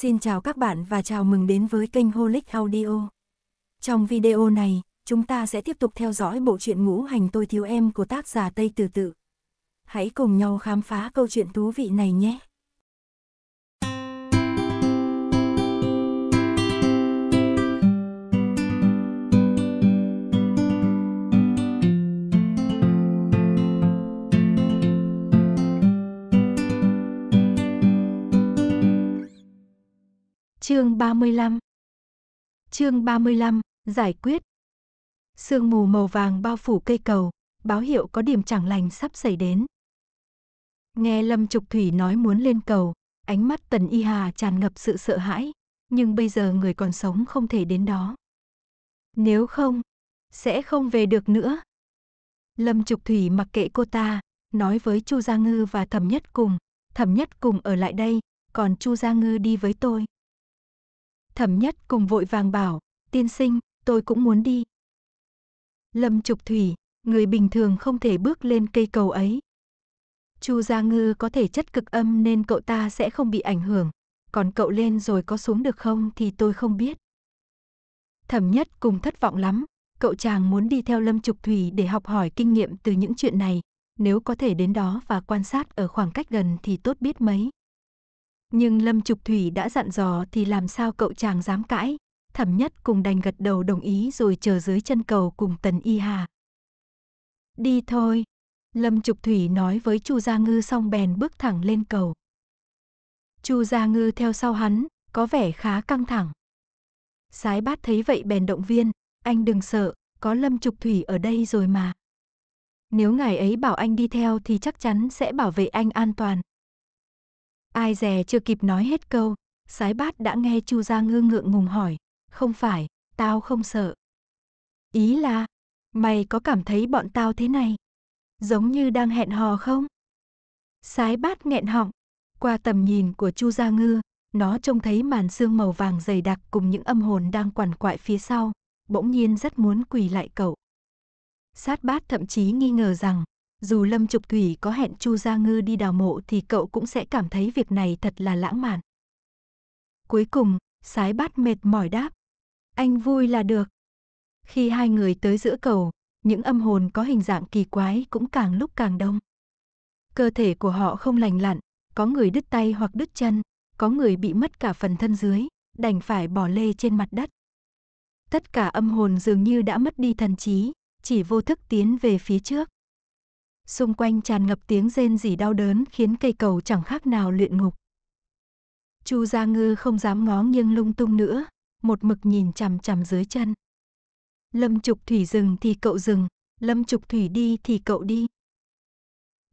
Xin chào các bạn và chào mừng đến với kênh Holic Audio. Trong video này, chúng ta sẽ tiếp tục theo dõi bộ truyện ngũ hành tôi thiếu em của tác giả Tây Từ Tự. Hãy cùng nhau khám phá câu chuyện thú vị này nhé! Chương 35 Chương 35, giải quyết Sương mù màu vàng bao phủ cây cầu, báo hiệu có điểm chẳng lành sắp xảy đến. Nghe Lâm Trục Thủy nói muốn lên cầu, ánh mắt Tần Y Hà tràn ngập sự sợ hãi, nhưng bây giờ người còn sống không thể đến đó. Nếu không, sẽ không về được nữa. Lâm Trục Thủy mặc kệ cô ta, nói với Chu Gia Ngư và Thẩm Nhất Cùng, Thẩm Nhất Cùng ở lại đây, còn Chu Gia Ngư đi với tôi. Thẩm nhất cùng vội vàng bảo, tiên sinh, tôi cũng muốn đi. Lâm Trục Thủy, người bình thường không thể bước lên cây cầu ấy. Chu Gia Ngư có thể chất cực âm nên cậu ta sẽ không bị ảnh hưởng, còn cậu lên rồi có xuống được không thì tôi không biết. Thẩm nhất cùng thất vọng lắm, cậu chàng muốn đi theo Lâm Trục Thủy để học hỏi kinh nghiệm từ những chuyện này, nếu có thể đến đó và quan sát ở khoảng cách gần thì tốt biết mấy. Nhưng Lâm Trục Thủy đã dặn dò thì làm sao cậu chàng dám cãi. Thẩm nhất cùng đành gật đầu đồng ý rồi chờ dưới chân cầu cùng Tần Y Hà. Đi thôi. Lâm Trục Thủy nói với Chu Gia Ngư xong bèn bước thẳng lên cầu. Chu Gia Ngư theo sau hắn, có vẻ khá căng thẳng. Sái bát thấy vậy bèn động viên, anh đừng sợ, có Lâm Trục Thủy ở đây rồi mà. Nếu ngài ấy bảo anh đi theo thì chắc chắn sẽ bảo vệ anh an toàn, Ai dè chưa kịp nói hết câu, sái bát đã nghe Chu Gia Ngư ngượng ngùng hỏi, không phải, tao không sợ. Ý là, mày có cảm thấy bọn tao thế này? Giống như đang hẹn hò không? Sái bát nghẹn họng, qua tầm nhìn của Chu Gia Ngư, nó trông thấy màn xương màu vàng dày đặc cùng những âm hồn đang quằn quại phía sau, bỗng nhiên rất muốn quỳ lại cậu. Sát bát thậm chí nghi ngờ rằng dù Lâm Trục Thủy có hẹn Chu Gia Ngư đi đào mộ thì cậu cũng sẽ cảm thấy việc này thật là lãng mạn. Cuối cùng, sái bát mệt mỏi đáp. Anh vui là được. Khi hai người tới giữa cầu, những âm hồn có hình dạng kỳ quái cũng càng lúc càng đông. Cơ thể của họ không lành lặn, có người đứt tay hoặc đứt chân, có người bị mất cả phần thân dưới, đành phải bỏ lê trên mặt đất. Tất cả âm hồn dường như đã mất đi thần trí, chỉ vô thức tiến về phía trước xung quanh tràn ngập tiếng rên rỉ đau đớn khiến cây cầu chẳng khác nào luyện ngục. Chu Gia Ngư không dám ngó nghiêng lung tung nữa, một mực nhìn chằm chằm dưới chân. Lâm Trục Thủy dừng thì cậu dừng, Lâm Trục Thủy đi thì cậu đi.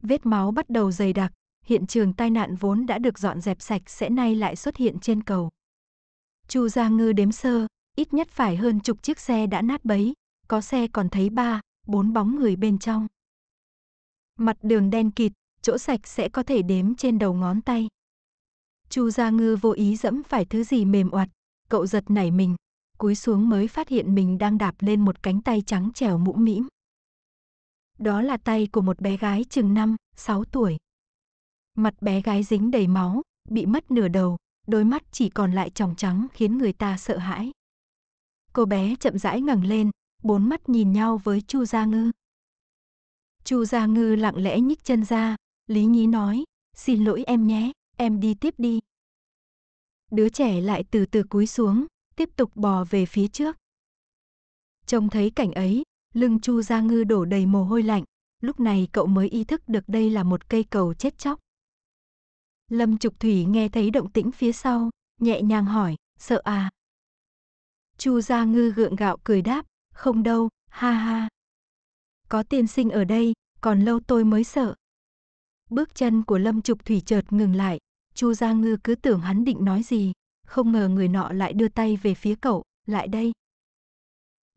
Vết máu bắt đầu dày đặc, hiện trường tai nạn vốn đã được dọn dẹp sạch sẽ nay lại xuất hiện trên cầu. Chu Gia Ngư đếm sơ, ít nhất phải hơn chục chiếc xe đã nát bấy, có xe còn thấy ba, bốn bóng người bên trong. Mặt đường đen kịt, chỗ sạch sẽ có thể đếm trên đầu ngón tay. Chu Gia Ngư vô ý dẫm phải thứ gì mềm oặt, cậu giật nảy mình, cúi xuống mới phát hiện mình đang đạp lên một cánh tay trắng trẻo mũm mĩm. Đó là tay của một bé gái chừng 5, 6 tuổi. Mặt bé gái dính đầy máu, bị mất nửa đầu, đôi mắt chỉ còn lại tròng trắng khiến người ta sợ hãi. Cô bé chậm rãi ngẩng lên, bốn mắt nhìn nhau với Chu Gia Ngư. Chu Gia Ngư lặng lẽ nhích chân ra, Lý Nhí nói, xin lỗi em nhé, em đi tiếp đi. Đứa trẻ lại từ từ cúi xuống, tiếp tục bò về phía trước. Trông thấy cảnh ấy, lưng Chu Gia Ngư đổ đầy mồ hôi lạnh, lúc này cậu mới ý thức được đây là một cây cầu chết chóc. Lâm Trục Thủy nghe thấy động tĩnh phía sau, nhẹ nhàng hỏi, sợ à? Chu Gia Ngư gượng gạo cười đáp, không đâu, ha ha có tiên sinh ở đây, còn lâu tôi mới sợ. Bước chân của Lâm Trục Thủy chợt ngừng lại, Chu Gia Ngư cứ tưởng hắn định nói gì, không ngờ người nọ lại đưa tay về phía cậu, lại đây.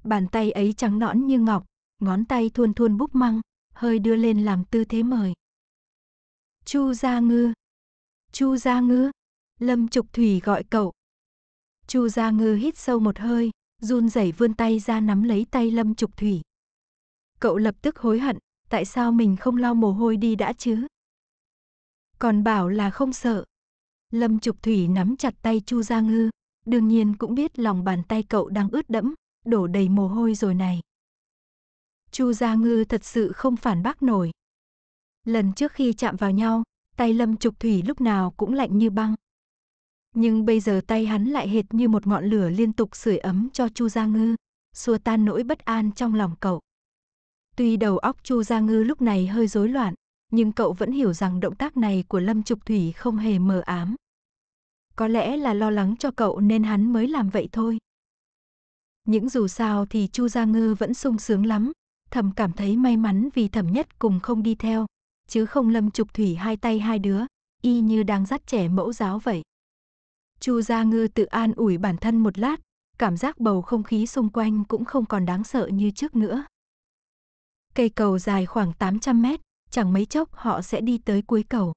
Bàn tay ấy trắng nõn như ngọc, ngón tay thuôn thuôn búp măng, hơi đưa lên làm tư thế mời. Chu Gia Ngư. Chu Gia Ngư. Lâm Trục Thủy gọi cậu. Chu Gia Ngư hít sâu một hơi, run rẩy vươn tay ra nắm lấy tay Lâm Trục Thủy, cậu lập tức hối hận, tại sao mình không lau mồ hôi đi đã chứ? Còn bảo là không sợ. Lâm Trục Thủy nắm chặt tay Chu Gia Ngư, đương nhiên cũng biết lòng bàn tay cậu đang ướt đẫm, đổ đầy mồ hôi rồi này. Chu Gia Ngư thật sự không phản bác nổi. Lần trước khi chạm vào nhau, tay Lâm Trục Thủy lúc nào cũng lạnh như băng. Nhưng bây giờ tay hắn lại hệt như một ngọn lửa liên tục sưởi ấm cho Chu Gia Ngư, xua tan nỗi bất an trong lòng cậu. Tuy đầu óc Chu Gia Ngư lúc này hơi rối loạn, nhưng cậu vẫn hiểu rằng động tác này của Lâm Trục Thủy không hề mờ ám. Có lẽ là lo lắng cho cậu nên hắn mới làm vậy thôi. Những dù sao thì Chu Gia Ngư vẫn sung sướng lắm, thầm cảm thấy may mắn vì thẩm nhất cùng không đi theo, chứ không Lâm Trục Thủy hai tay hai đứa, y như đang dắt trẻ mẫu giáo vậy. Chu Gia Ngư tự an ủi bản thân một lát, cảm giác bầu không khí xung quanh cũng không còn đáng sợ như trước nữa. Cây cầu dài khoảng 800 mét, chẳng mấy chốc họ sẽ đi tới cuối cầu.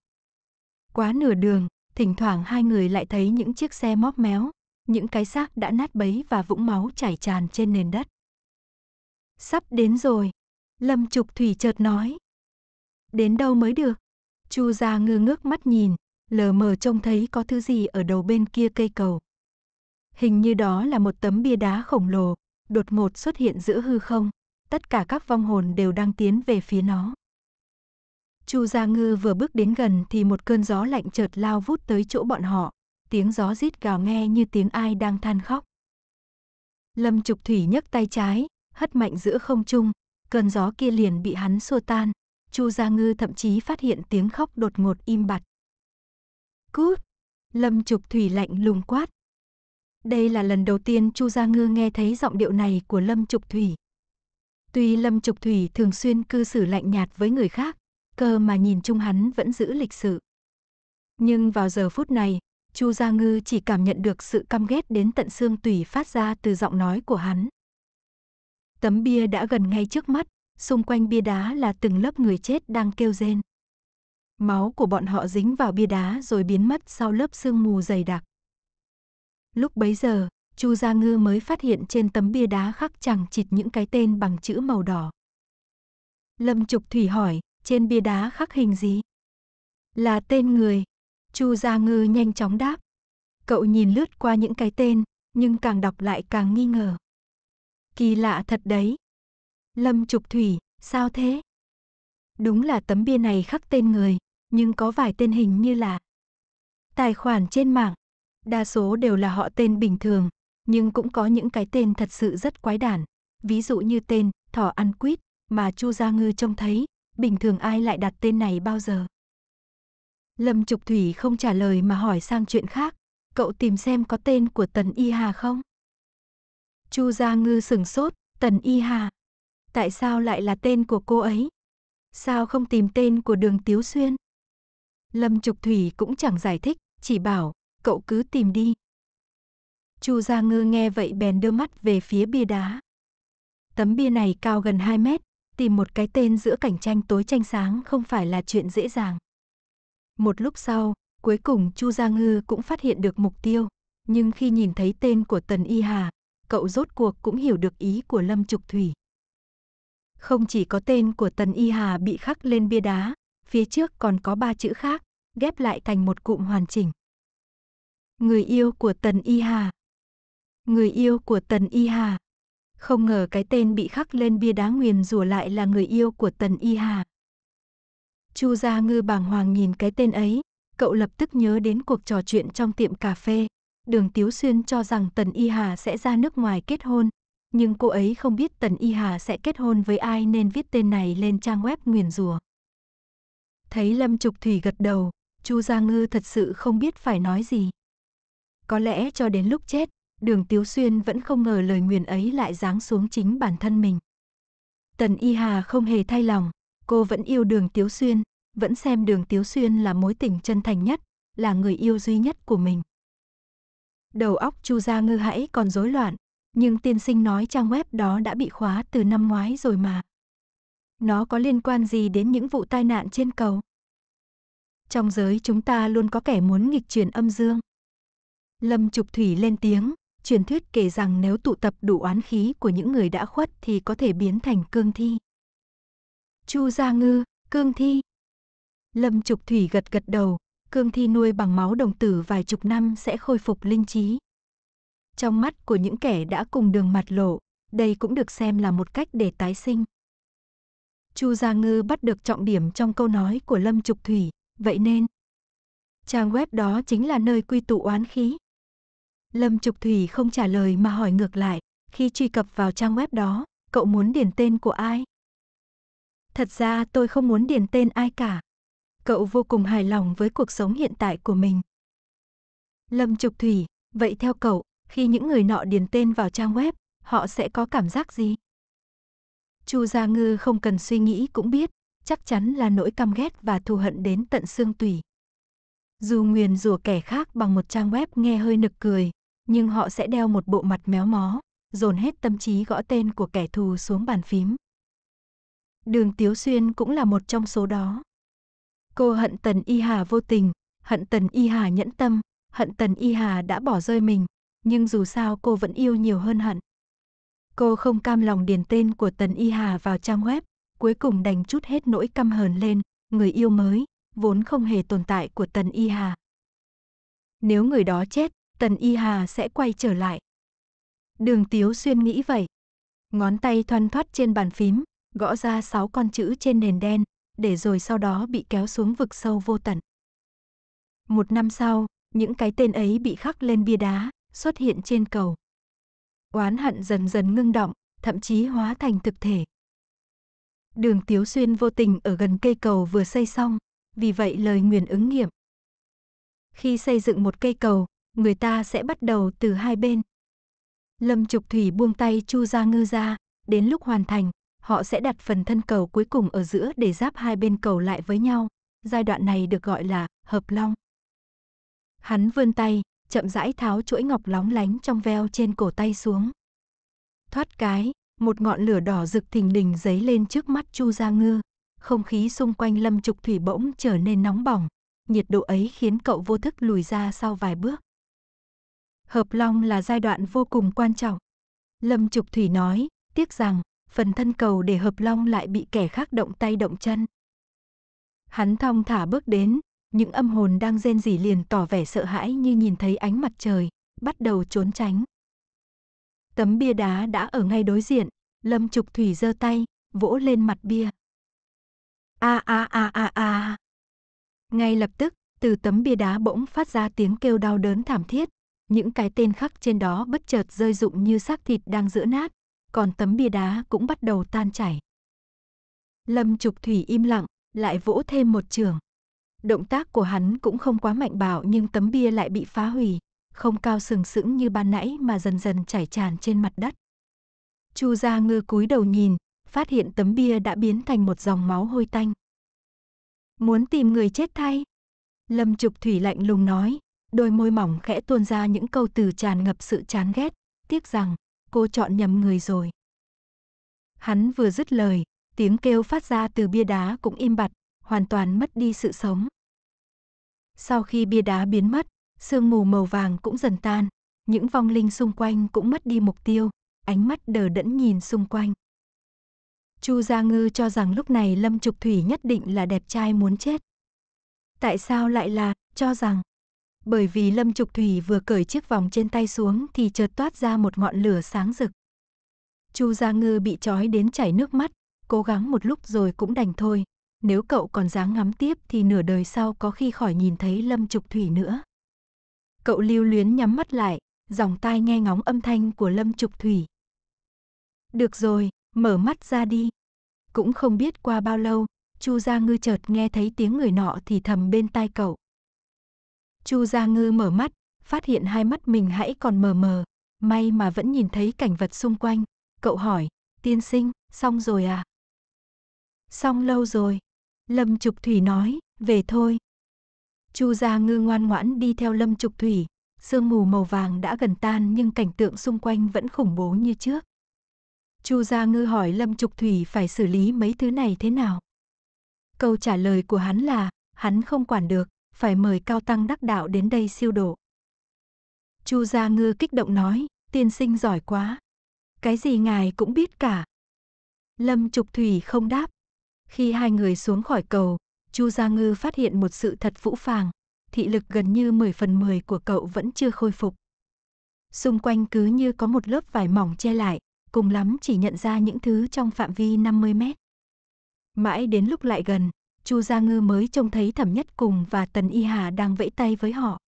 Quá nửa đường, thỉnh thoảng hai người lại thấy những chiếc xe móp méo, những cái xác đã nát bấy và vũng máu chảy tràn trên nền đất. Sắp đến rồi, Lâm Trục Thủy chợt nói. Đến đâu mới được? Chu Gia ngơ ngước mắt nhìn, lờ mờ trông thấy có thứ gì ở đầu bên kia cây cầu. Hình như đó là một tấm bia đá khổng lồ, đột ngột xuất hiện giữa hư không tất cả các vong hồn đều đang tiến về phía nó. Chu Gia Ngư vừa bước đến gần thì một cơn gió lạnh chợt lao vút tới chỗ bọn họ, tiếng gió rít gào nghe như tiếng ai đang than khóc. Lâm Trục Thủy nhấc tay trái, hất mạnh giữa không trung, cơn gió kia liền bị hắn xua tan, Chu Gia Ngư thậm chí phát hiện tiếng khóc đột ngột im bặt. Cút! Lâm Trục Thủy lạnh lùng quát. Đây là lần đầu tiên Chu Gia Ngư nghe thấy giọng điệu này của Lâm Trục Thủy, Tuy Lâm Trục Thủy thường xuyên cư xử lạnh nhạt với người khác, cơ mà nhìn chung hắn vẫn giữ lịch sự. Nhưng vào giờ phút này, Chu Gia Ngư chỉ cảm nhận được sự căm ghét đến tận xương tủy phát ra từ giọng nói của hắn. Tấm bia đã gần ngay trước mắt, xung quanh bia đá là từng lớp người chết đang kêu rên. Máu của bọn họ dính vào bia đá rồi biến mất sau lớp sương mù dày đặc. Lúc bấy giờ, Chu Gia Ngư mới phát hiện trên tấm bia đá khắc chẳng chịt những cái tên bằng chữ màu đỏ. Lâm Trục Thủy hỏi, trên bia đá khắc hình gì? Là tên người. Chu Gia Ngư nhanh chóng đáp. Cậu nhìn lướt qua những cái tên, nhưng càng đọc lại càng nghi ngờ. Kỳ lạ thật đấy. Lâm Trục Thủy, sao thế? Đúng là tấm bia này khắc tên người, nhưng có vài tên hình như là tài khoản trên mạng, đa số đều là họ tên bình thường, nhưng cũng có những cái tên thật sự rất quái đản. Ví dụ như tên thỏ ăn quýt mà Chu Gia Ngư trông thấy, bình thường ai lại đặt tên này bao giờ? Lâm Trục Thủy không trả lời mà hỏi sang chuyện khác, cậu tìm xem có tên của Tần Y Hà không? Chu Gia Ngư sừng sốt, Tần Y Hà. Tại sao lại là tên của cô ấy? Sao không tìm tên của đường Tiếu Xuyên? Lâm Trục Thủy cũng chẳng giải thích, chỉ bảo, cậu cứ tìm đi, Chu Gia Ngư nghe vậy bèn đưa mắt về phía bia đá. Tấm bia này cao gần 2 mét, tìm một cái tên giữa cảnh tranh tối tranh sáng không phải là chuyện dễ dàng. Một lúc sau, cuối cùng Chu Gia Ngư cũng phát hiện được mục tiêu, nhưng khi nhìn thấy tên của Tần Y Hà, cậu rốt cuộc cũng hiểu được ý của Lâm Trục Thủy. Không chỉ có tên của Tần Y Hà bị khắc lên bia đá, phía trước còn có ba chữ khác, ghép lại thành một cụm hoàn chỉnh. Người yêu của Tần Y Hà Người yêu của Tần Y Hà. Không ngờ cái tên bị khắc lên bia đá nguyền rủa lại là người yêu của Tần Y Hà. Chu Gia Ngư bàng hoàng nhìn cái tên ấy, cậu lập tức nhớ đến cuộc trò chuyện trong tiệm cà phê. Đường Tiếu Xuyên cho rằng Tần Y Hà sẽ ra nước ngoài kết hôn, nhưng cô ấy không biết Tần Y Hà sẽ kết hôn với ai nên viết tên này lên trang web nguyền rủa. Thấy Lâm Trục Thủy gật đầu, Chu Gia Ngư thật sự không biết phải nói gì. Có lẽ cho đến lúc chết, đường Tiếu Xuyên vẫn không ngờ lời nguyền ấy lại giáng xuống chính bản thân mình. Tần Y Hà không hề thay lòng, cô vẫn yêu đường Tiếu Xuyên, vẫn xem đường Tiếu Xuyên là mối tình chân thành nhất, là người yêu duy nhất của mình. Đầu óc Chu Gia Ngư hãy còn rối loạn, nhưng tiên sinh nói trang web đó đã bị khóa từ năm ngoái rồi mà. Nó có liên quan gì đến những vụ tai nạn trên cầu? Trong giới chúng ta luôn có kẻ muốn nghịch chuyển âm dương. Lâm Trục Thủy lên tiếng, truyền thuyết kể rằng nếu tụ tập đủ oán khí của những người đã khuất thì có thể biến thành cương thi. Chu Gia Ngư, cương thi. Lâm Trục Thủy gật gật đầu, cương thi nuôi bằng máu đồng tử vài chục năm sẽ khôi phục linh trí. Trong mắt của những kẻ đã cùng đường mặt lộ, đây cũng được xem là một cách để tái sinh. Chu Gia Ngư bắt được trọng điểm trong câu nói của Lâm Trục Thủy, vậy nên trang web đó chính là nơi quy tụ oán khí. Lâm Trục Thủy không trả lời mà hỏi ngược lại, khi truy cập vào trang web đó, cậu muốn điền tên của ai? Thật ra tôi không muốn điền tên ai cả. Cậu vô cùng hài lòng với cuộc sống hiện tại của mình. Lâm Trục Thủy, vậy theo cậu, khi những người nọ điền tên vào trang web, họ sẽ có cảm giác gì? Chu Gia Ngư không cần suy nghĩ cũng biết, chắc chắn là nỗi căm ghét và thù hận đến tận xương tủy. Dù nguyền rủa kẻ khác bằng một trang web nghe hơi nực cười, nhưng họ sẽ đeo một bộ mặt méo mó, dồn hết tâm trí gõ tên của kẻ thù xuống bàn phím. Đường Tiếu Xuyên cũng là một trong số đó. Cô hận Tần Y Hà vô tình, hận Tần Y Hà nhẫn tâm, hận Tần Y Hà đã bỏ rơi mình, nhưng dù sao cô vẫn yêu nhiều hơn hận. Cô không cam lòng điền tên của Tần Y Hà vào trang web, cuối cùng đành chút hết nỗi căm hờn lên, người yêu mới, vốn không hề tồn tại của Tần Y Hà. Nếu người đó chết, Tần Y Hà sẽ quay trở lại. Đường Tiếu Xuyên nghĩ vậy. Ngón tay thoăn thoắt trên bàn phím, gõ ra sáu con chữ trên nền đen, để rồi sau đó bị kéo xuống vực sâu vô tận. Một năm sau, những cái tên ấy bị khắc lên bia đá, xuất hiện trên cầu. Oán hận dần dần ngưng động, thậm chí hóa thành thực thể. Đường Tiếu Xuyên vô tình ở gần cây cầu vừa xây xong, vì vậy lời nguyền ứng nghiệm. Khi xây dựng một cây cầu, người ta sẽ bắt đầu từ hai bên. Lâm Trục Thủy buông tay Chu Gia Ngư ra, đến lúc hoàn thành, họ sẽ đặt phần thân cầu cuối cùng ở giữa để giáp hai bên cầu lại với nhau. Giai đoạn này được gọi là hợp long. Hắn vươn tay, chậm rãi tháo chuỗi ngọc lóng lánh trong veo trên cổ tay xuống. Thoát cái, một ngọn lửa đỏ rực thình lình dấy lên trước mắt Chu Gia Ngư. Không khí xung quanh Lâm Trục Thủy bỗng trở nên nóng bỏng. Nhiệt độ ấy khiến cậu vô thức lùi ra sau vài bước. Hợp long là giai đoạn vô cùng quan trọng. Lâm Trục Thủy nói, tiếc rằng, phần thân cầu để hợp long lại bị kẻ khác động tay động chân. Hắn thong thả bước đến, những âm hồn đang rên rỉ liền tỏ vẻ sợ hãi như nhìn thấy ánh mặt trời, bắt đầu trốn tránh. Tấm bia đá đã ở ngay đối diện, Lâm Trục Thủy giơ tay, vỗ lên mặt bia. A a a a a. Ngay lập tức, từ tấm bia đá bỗng phát ra tiếng kêu đau đớn thảm thiết, những cái tên khắc trên đó bất chợt rơi rụng như xác thịt đang giữa nát, còn tấm bia đá cũng bắt đầu tan chảy. Lâm Trục Thủy im lặng, lại vỗ thêm một trường. Động tác của hắn cũng không quá mạnh bạo nhưng tấm bia lại bị phá hủy, không cao sừng sững như ban nãy mà dần dần chảy tràn trên mặt đất. Chu Gia Ngư cúi đầu nhìn, phát hiện tấm bia đã biến thành một dòng máu hôi tanh. Muốn tìm người chết thay? Lâm Trục Thủy lạnh lùng nói, đôi môi mỏng khẽ tuôn ra những câu từ tràn ngập sự chán ghét, tiếc rằng cô chọn nhầm người rồi. Hắn vừa dứt lời, tiếng kêu phát ra từ bia đá cũng im bặt, hoàn toàn mất đi sự sống. Sau khi bia đá biến mất, sương mù màu vàng cũng dần tan, những vong linh xung quanh cũng mất đi mục tiêu, ánh mắt đờ đẫn nhìn xung quanh. Chu Gia Ngư cho rằng lúc này Lâm Trục Thủy nhất định là đẹp trai muốn chết. Tại sao lại là cho rằng? Bởi vì Lâm Trục Thủy vừa cởi chiếc vòng trên tay xuống thì chợt toát ra một ngọn lửa sáng rực. Chu Gia Ngư bị trói đến chảy nước mắt, cố gắng một lúc rồi cũng đành thôi. Nếu cậu còn dám ngắm tiếp thì nửa đời sau có khi khỏi nhìn thấy Lâm Trục Thủy nữa. Cậu lưu luyến nhắm mắt lại, dòng tai nghe ngóng âm thanh của Lâm Trục Thủy. Được rồi, mở mắt ra đi. Cũng không biết qua bao lâu, Chu Gia Ngư chợt nghe thấy tiếng người nọ thì thầm bên tai cậu. Chu Gia Ngư mở mắt, phát hiện hai mắt mình hãy còn mờ mờ, may mà vẫn nhìn thấy cảnh vật xung quanh. Cậu hỏi, tiên sinh, xong rồi à? Xong lâu rồi. Lâm Trục Thủy nói, về thôi. Chu Gia Ngư ngoan ngoãn đi theo Lâm Trục Thủy, sương mù màu vàng đã gần tan nhưng cảnh tượng xung quanh vẫn khủng bố như trước. Chu Gia Ngư hỏi Lâm Trục Thủy phải xử lý mấy thứ này thế nào? Câu trả lời của hắn là, hắn không quản được, phải mời cao tăng đắc đạo đến đây siêu độ. Chu Gia Ngư kích động nói, tiên sinh giỏi quá. Cái gì ngài cũng biết cả. Lâm Trục Thủy không đáp. Khi hai người xuống khỏi cầu, Chu Gia Ngư phát hiện một sự thật vũ phàng. Thị lực gần như 10 phần 10 của cậu vẫn chưa khôi phục. Xung quanh cứ như có một lớp vải mỏng che lại, cùng lắm chỉ nhận ra những thứ trong phạm vi 50 mét. Mãi đến lúc lại gần, Chu Gia Ngư mới trông thấy Thẩm Nhất Cùng và Tần Y Hà đang vẫy tay với họ.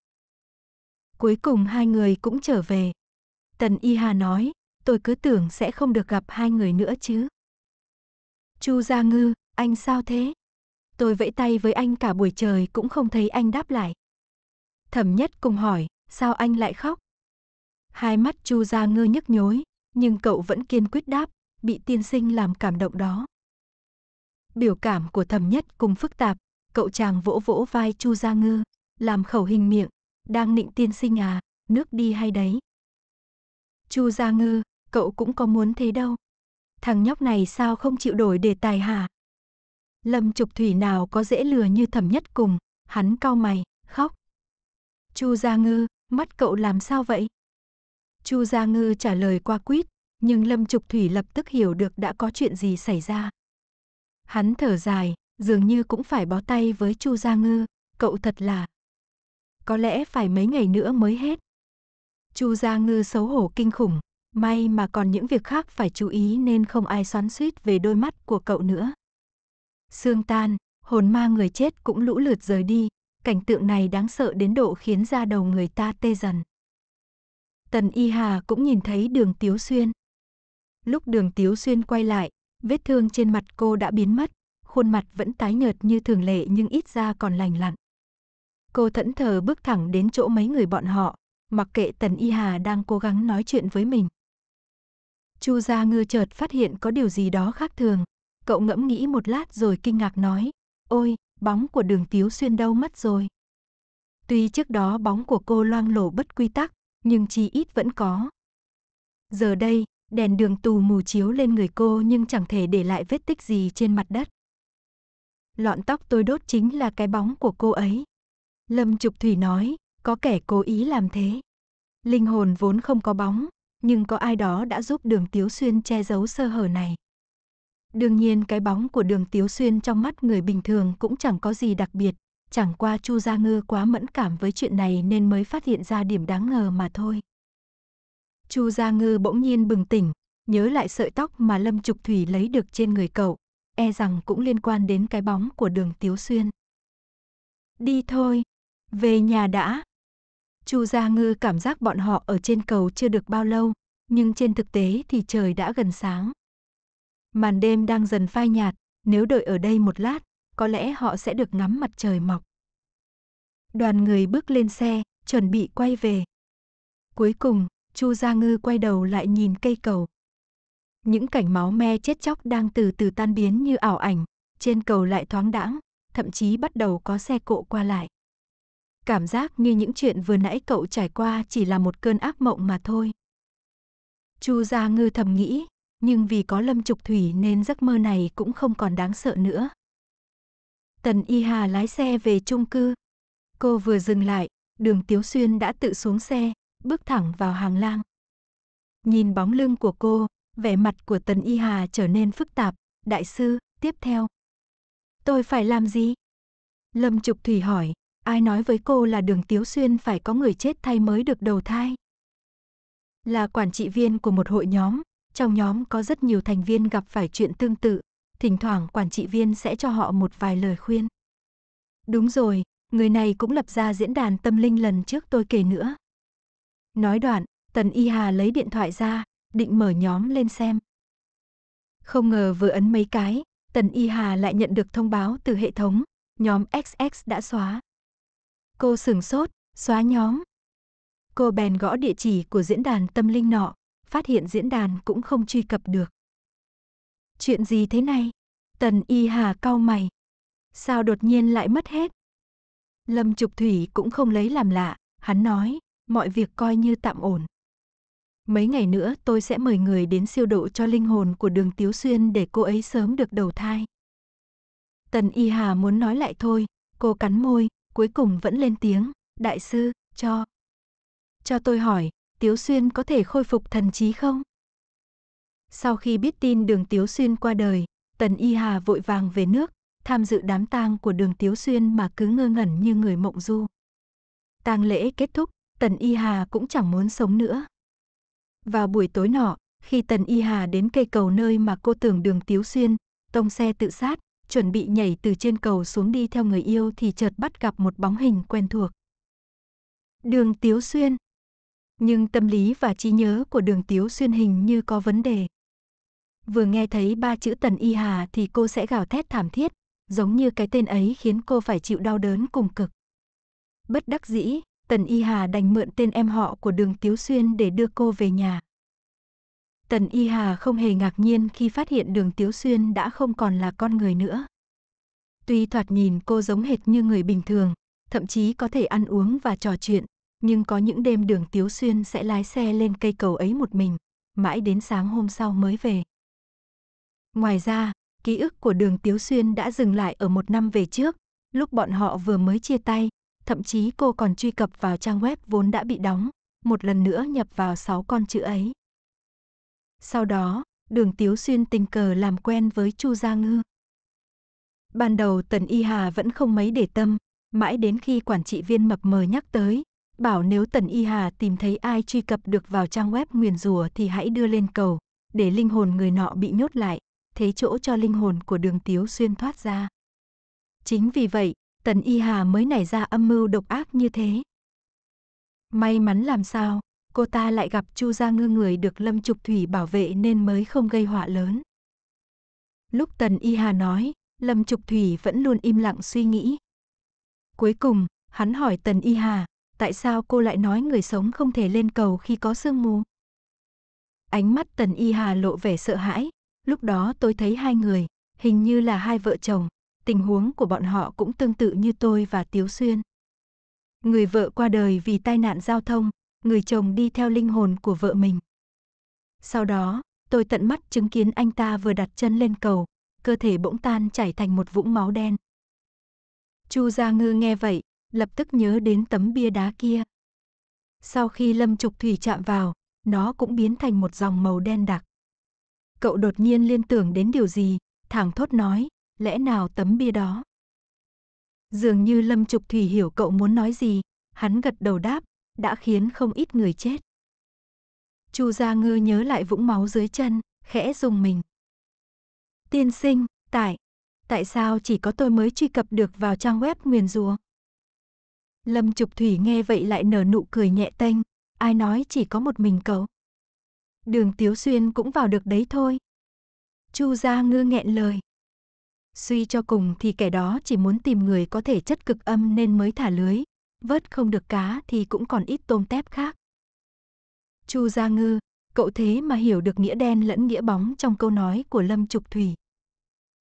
Cuối cùng hai người cũng trở về. Tần Y Hà nói, tôi cứ tưởng sẽ không được gặp hai người nữa chứ. Chu Gia Ngư, anh sao thế? Tôi vẫy tay với anh cả buổi trời cũng không thấy anh đáp lại. Thẩm Nhất Cùng hỏi, sao anh lại khóc? Hai mắt Chu Gia Ngư nhức nhối, nhưng cậu vẫn kiên quyết đáp, bị tiên sinh làm cảm động đó. Biểu cảm của thẩm nhất cùng phức tạp, cậu chàng vỗ vỗ vai Chu Gia Ngư, làm khẩu hình miệng, đang nịnh tiên sinh à, nước đi hay đấy. Chu Gia Ngư, cậu cũng có muốn thế đâu. Thằng nhóc này sao không chịu đổi đề tài hả? Lâm Trục Thủy nào có dễ lừa như thẩm nhất cùng, hắn cau mày, khóc. Chu Gia Ngư, mắt cậu làm sao vậy? Chu Gia Ngư trả lời qua quýt, nhưng Lâm Trục Thủy lập tức hiểu được đã có chuyện gì xảy ra. Hắn thở dài, dường như cũng phải bó tay với Chu Gia Ngư, cậu thật là. Có lẽ phải mấy ngày nữa mới hết. Chu Gia Ngư xấu hổ kinh khủng, may mà còn những việc khác phải chú ý nên không ai xoắn suýt về đôi mắt của cậu nữa. xương tan, hồn ma người chết cũng lũ lượt rời đi, cảnh tượng này đáng sợ đến độ khiến da đầu người ta tê dần. Tần Y Hà cũng nhìn thấy đường Tiếu Xuyên. Lúc đường Tiếu Xuyên quay lại, Vết thương trên mặt cô đã biến mất, khuôn mặt vẫn tái nhợt như thường lệ nhưng ít ra còn lành lặn. Cô thẫn thờ bước thẳng đến chỗ mấy người bọn họ, mặc kệ Tần Y Hà đang cố gắng nói chuyện với mình. Chu Gia Ngư chợt phát hiện có điều gì đó khác thường, cậu ngẫm nghĩ một lát rồi kinh ngạc nói, "Ôi, bóng của Đường Tiếu Xuyên đâu mất rồi?" Tuy trước đó bóng của cô loang lổ bất quy tắc, nhưng chi ít vẫn có. Giờ đây, đèn đường tù mù chiếu lên người cô nhưng chẳng thể để lại vết tích gì trên mặt đất. Lọn tóc tôi đốt chính là cái bóng của cô ấy. Lâm Trục Thủy nói, có kẻ cố ý làm thế. Linh hồn vốn không có bóng, nhưng có ai đó đã giúp đường Tiếu Xuyên che giấu sơ hở này. Đương nhiên cái bóng của đường Tiếu Xuyên trong mắt người bình thường cũng chẳng có gì đặc biệt, chẳng qua Chu Gia Ngư quá mẫn cảm với chuyện này nên mới phát hiện ra điểm đáng ngờ mà thôi. Chu Gia Ngư bỗng nhiên bừng tỉnh, nhớ lại sợi tóc mà Lâm Trục Thủy lấy được trên người cậu, e rằng cũng liên quan đến cái bóng của đường Tiếu Xuyên. Đi thôi, về nhà đã. Chu Gia Ngư cảm giác bọn họ ở trên cầu chưa được bao lâu, nhưng trên thực tế thì trời đã gần sáng. Màn đêm đang dần phai nhạt, nếu đợi ở đây một lát, có lẽ họ sẽ được ngắm mặt trời mọc. Đoàn người bước lên xe, chuẩn bị quay về. Cuối cùng, Chu Gia Ngư quay đầu lại nhìn cây cầu. Những cảnh máu me chết chóc đang từ từ tan biến như ảo ảnh, trên cầu lại thoáng đãng, thậm chí bắt đầu có xe cộ qua lại. Cảm giác như những chuyện vừa nãy cậu trải qua chỉ là một cơn ác mộng mà thôi. Chu Gia Ngư thầm nghĩ, nhưng vì có Lâm Trục Thủy nên giấc mơ này cũng không còn đáng sợ nữa. Tần Y Hà lái xe về chung cư. Cô vừa dừng lại, đường Tiếu Xuyên đã tự xuống xe, bước thẳng vào hàng lang. Nhìn bóng lưng của cô, vẻ mặt của Tần Y Hà trở nên phức tạp, đại sư, tiếp theo. Tôi phải làm gì? Lâm Trục Thủy hỏi, ai nói với cô là đường Tiếu Xuyên phải có người chết thay mới được đầu thai? Là quản trị viên của một hội nhóm, trong nhóm có rất nhiều thành viên gặp phải chuyện tương tự, thỉnh thoảng quản trị viên sẽ cho họ một vài lời khuyên. Đúng rồi, người này cũng lập ra diễn đàn tâm linh lần trước tôi kể nữa. Nói đoạn, Tần Y Hà lấy điện thoại ra, định mở nhóm lên xem. Không ngờ vừa ấn mấy cái, Tần Y Hà lại nhận được thông báo từ hệ thống, nhóm XX đã xóa. Cô sửng sốt, xóa nhóm. Cô bèn gõ địa chỉ của diễn đàn tâm linh nọ, phát hiện diễn đàn cũng không truy cập được. Chuyện gì thế này? Tần Y Hà cau mày. Sao đột nhiên lại mất hết? Lâm Trục Thủy cũng không lấy làm lạ, hắn nói, mọi việc coi như tạm ổn. Mấy ngày nữa tôi sẽ mời người đến siêu độ cho linh hồn của đường Tiếu Xuyên để cô ấy sớm được đầu thai. Tần Y Hà muốn nói lại thôi, cô cắn môi, cuối cùng vẫn lên tiếng, đại sư, cho. Cho tôi hỏi, Tiếu Xuyên có thể khôi phục thần trí không? Sau khi biết tin đường Tiếu Xuyên qua đời, Tần Y Hà vội vàng về nước, tham dự đám tang của đường Tiếu Xuyên mà cứ ngơ ngẩn như người mộng du. Tang lễ kết thúc, Tần Y Hà cũng chẳng muốn sống nữa. Vào buổi tối nọ, khi Tần Y Hà đến cây cầu nơi mà cô tưởng đường Tiếu Xuyên, tông xe tự sát, chuẩn bị nhảy từ trên cầu xuống đi theo người yêu thì chợt bắt gặp một bóng hình quen thuộc. Đường Tiếu Xuyên Nhưng tâm lý và trí nhớ của đường Tiếu Xuyên hình như có vấn đề. Vừa nghe thấy ba chữ Tần Y Hà thì cô sẽ gào thét thảm thiết, giống như cái tên ấy khiến cô phải chịu đau đớn cùng cực. Bất đắc dĩ, Tần Y Hà đành mượn tên em họ của đường Tiếu Xuyên để đưa cô về nhà. Tần Y Hà không hề ngạc nhiên khi phát hiện đường Tiếu Xuyên đã không còn là con người nữa. Tuy thoạt nhìn cô giống hệt như người bình thường, thậm chí có thể ăn uống và trò chuyện, nhưng có những đêm đường Tiếu Xuyên sẽ lái xe lên cây cầu ấy một mình, mãi đến sáng hôm sau mới về. Ngoài ra, ký ức của đường Tiếu Xuyên đã dừng lại ở một năm về trước, lúc bọn họ vừa mới chia tay, thậm chí cô còn truy cập vào trang web vốn đã bị đóng, một lần nữa nhập vào 6 con chữ ấy. Sau đó, đường Tiếu Xuyên tình cờ làm quen với Chu Gia Ngư. Ban đầu Tần Y Hà vẫn không mấy để tâm, mãi đến khi quản trị viên mập mờ nhắc tới, bảo nếu Tần Y Hà tìm thấy ai truy cập được vào trang web nguyền rủa thì hãy đưa lên cầu, để linh hồn người nọ bị nhốt lại, thế chỗ cho linh hồn của đường Tiếu Xuyên thoát ra. Chính vì vậy, Tần Y Hà mới nảy ra âm mưu độc ác như thế. May mắn làm sao, cô ta lại gặp Chu Gia Ngư người được Lâm Trục Thủy bảo vệ nên mới không gây họa lớn. Lúc Tần Y Hà nói, Lâm Trục Thủy vẫn luôn im lặng suy nghĩ. Cuối cùng, hắn hỏi Tần Y Hà, tại sao cô lại nói người sống không thể lên cầu khi có sương mù? Ánh mắt Tần Y Hà lộ vẻ sợ hãi, lúc đó tôi thấy hai người, hình như là hai vợ chồng, tình huống của bọn họ cũng tương tự như tôi và Tiếu Xuyên. Người vợ qua đời vì tai nạn giao thông, người chồng đi theo linh hồn của vợ mình. Sau đó, tôi tận mắt chứng kiến anh ta vừa đặt chân lên cầu, cơ thể bỗng tan chảy thành một vũng máu đen. Chu Gia Ngư nghe vậy, lập tức nhớ đến tấm bia đá kia. Sau khi Lâm Trục Thủy chạm vào, nó cũng biến thành một dòng màu đen đặc. Cậu đột nhiên liên tưởng đến điều gì, thẳng thốt nói, lẽ nào tấm bia đó? Dường như Lâm Trục Thủy hiểu cậu muốn nói gì, hắn gật đầu đáp, đã khiến không ít người chết. Chu Gia Ngư nhớ lại vũng máu dưới chân, khẽ dùng mình. Tiên sinh, tại, tại sao chỉ có tôi mới truy cập được vào trang web nguyền rùa? Lâm Trục Thủy nghe vậy lại nở nụ cười nhẹ tênh, ai nói chỉ có một mình cậu. Đường Tiếu Xuyên cũng vào được đấy thôi. Chu Gia Ngư nghẹn lời, suy cho cùng thì kẻ đó chỉ muốn tìm người có thể chất cực âm nên mới thả lưới, vớt không được cá thì cũng còn ít tôm tép khác. Chu Gia Ngư, cậu thế mà hiểu được nghĩa đen lẫn nghĩa bóng trong câu nói của Lâm Trục Thủy.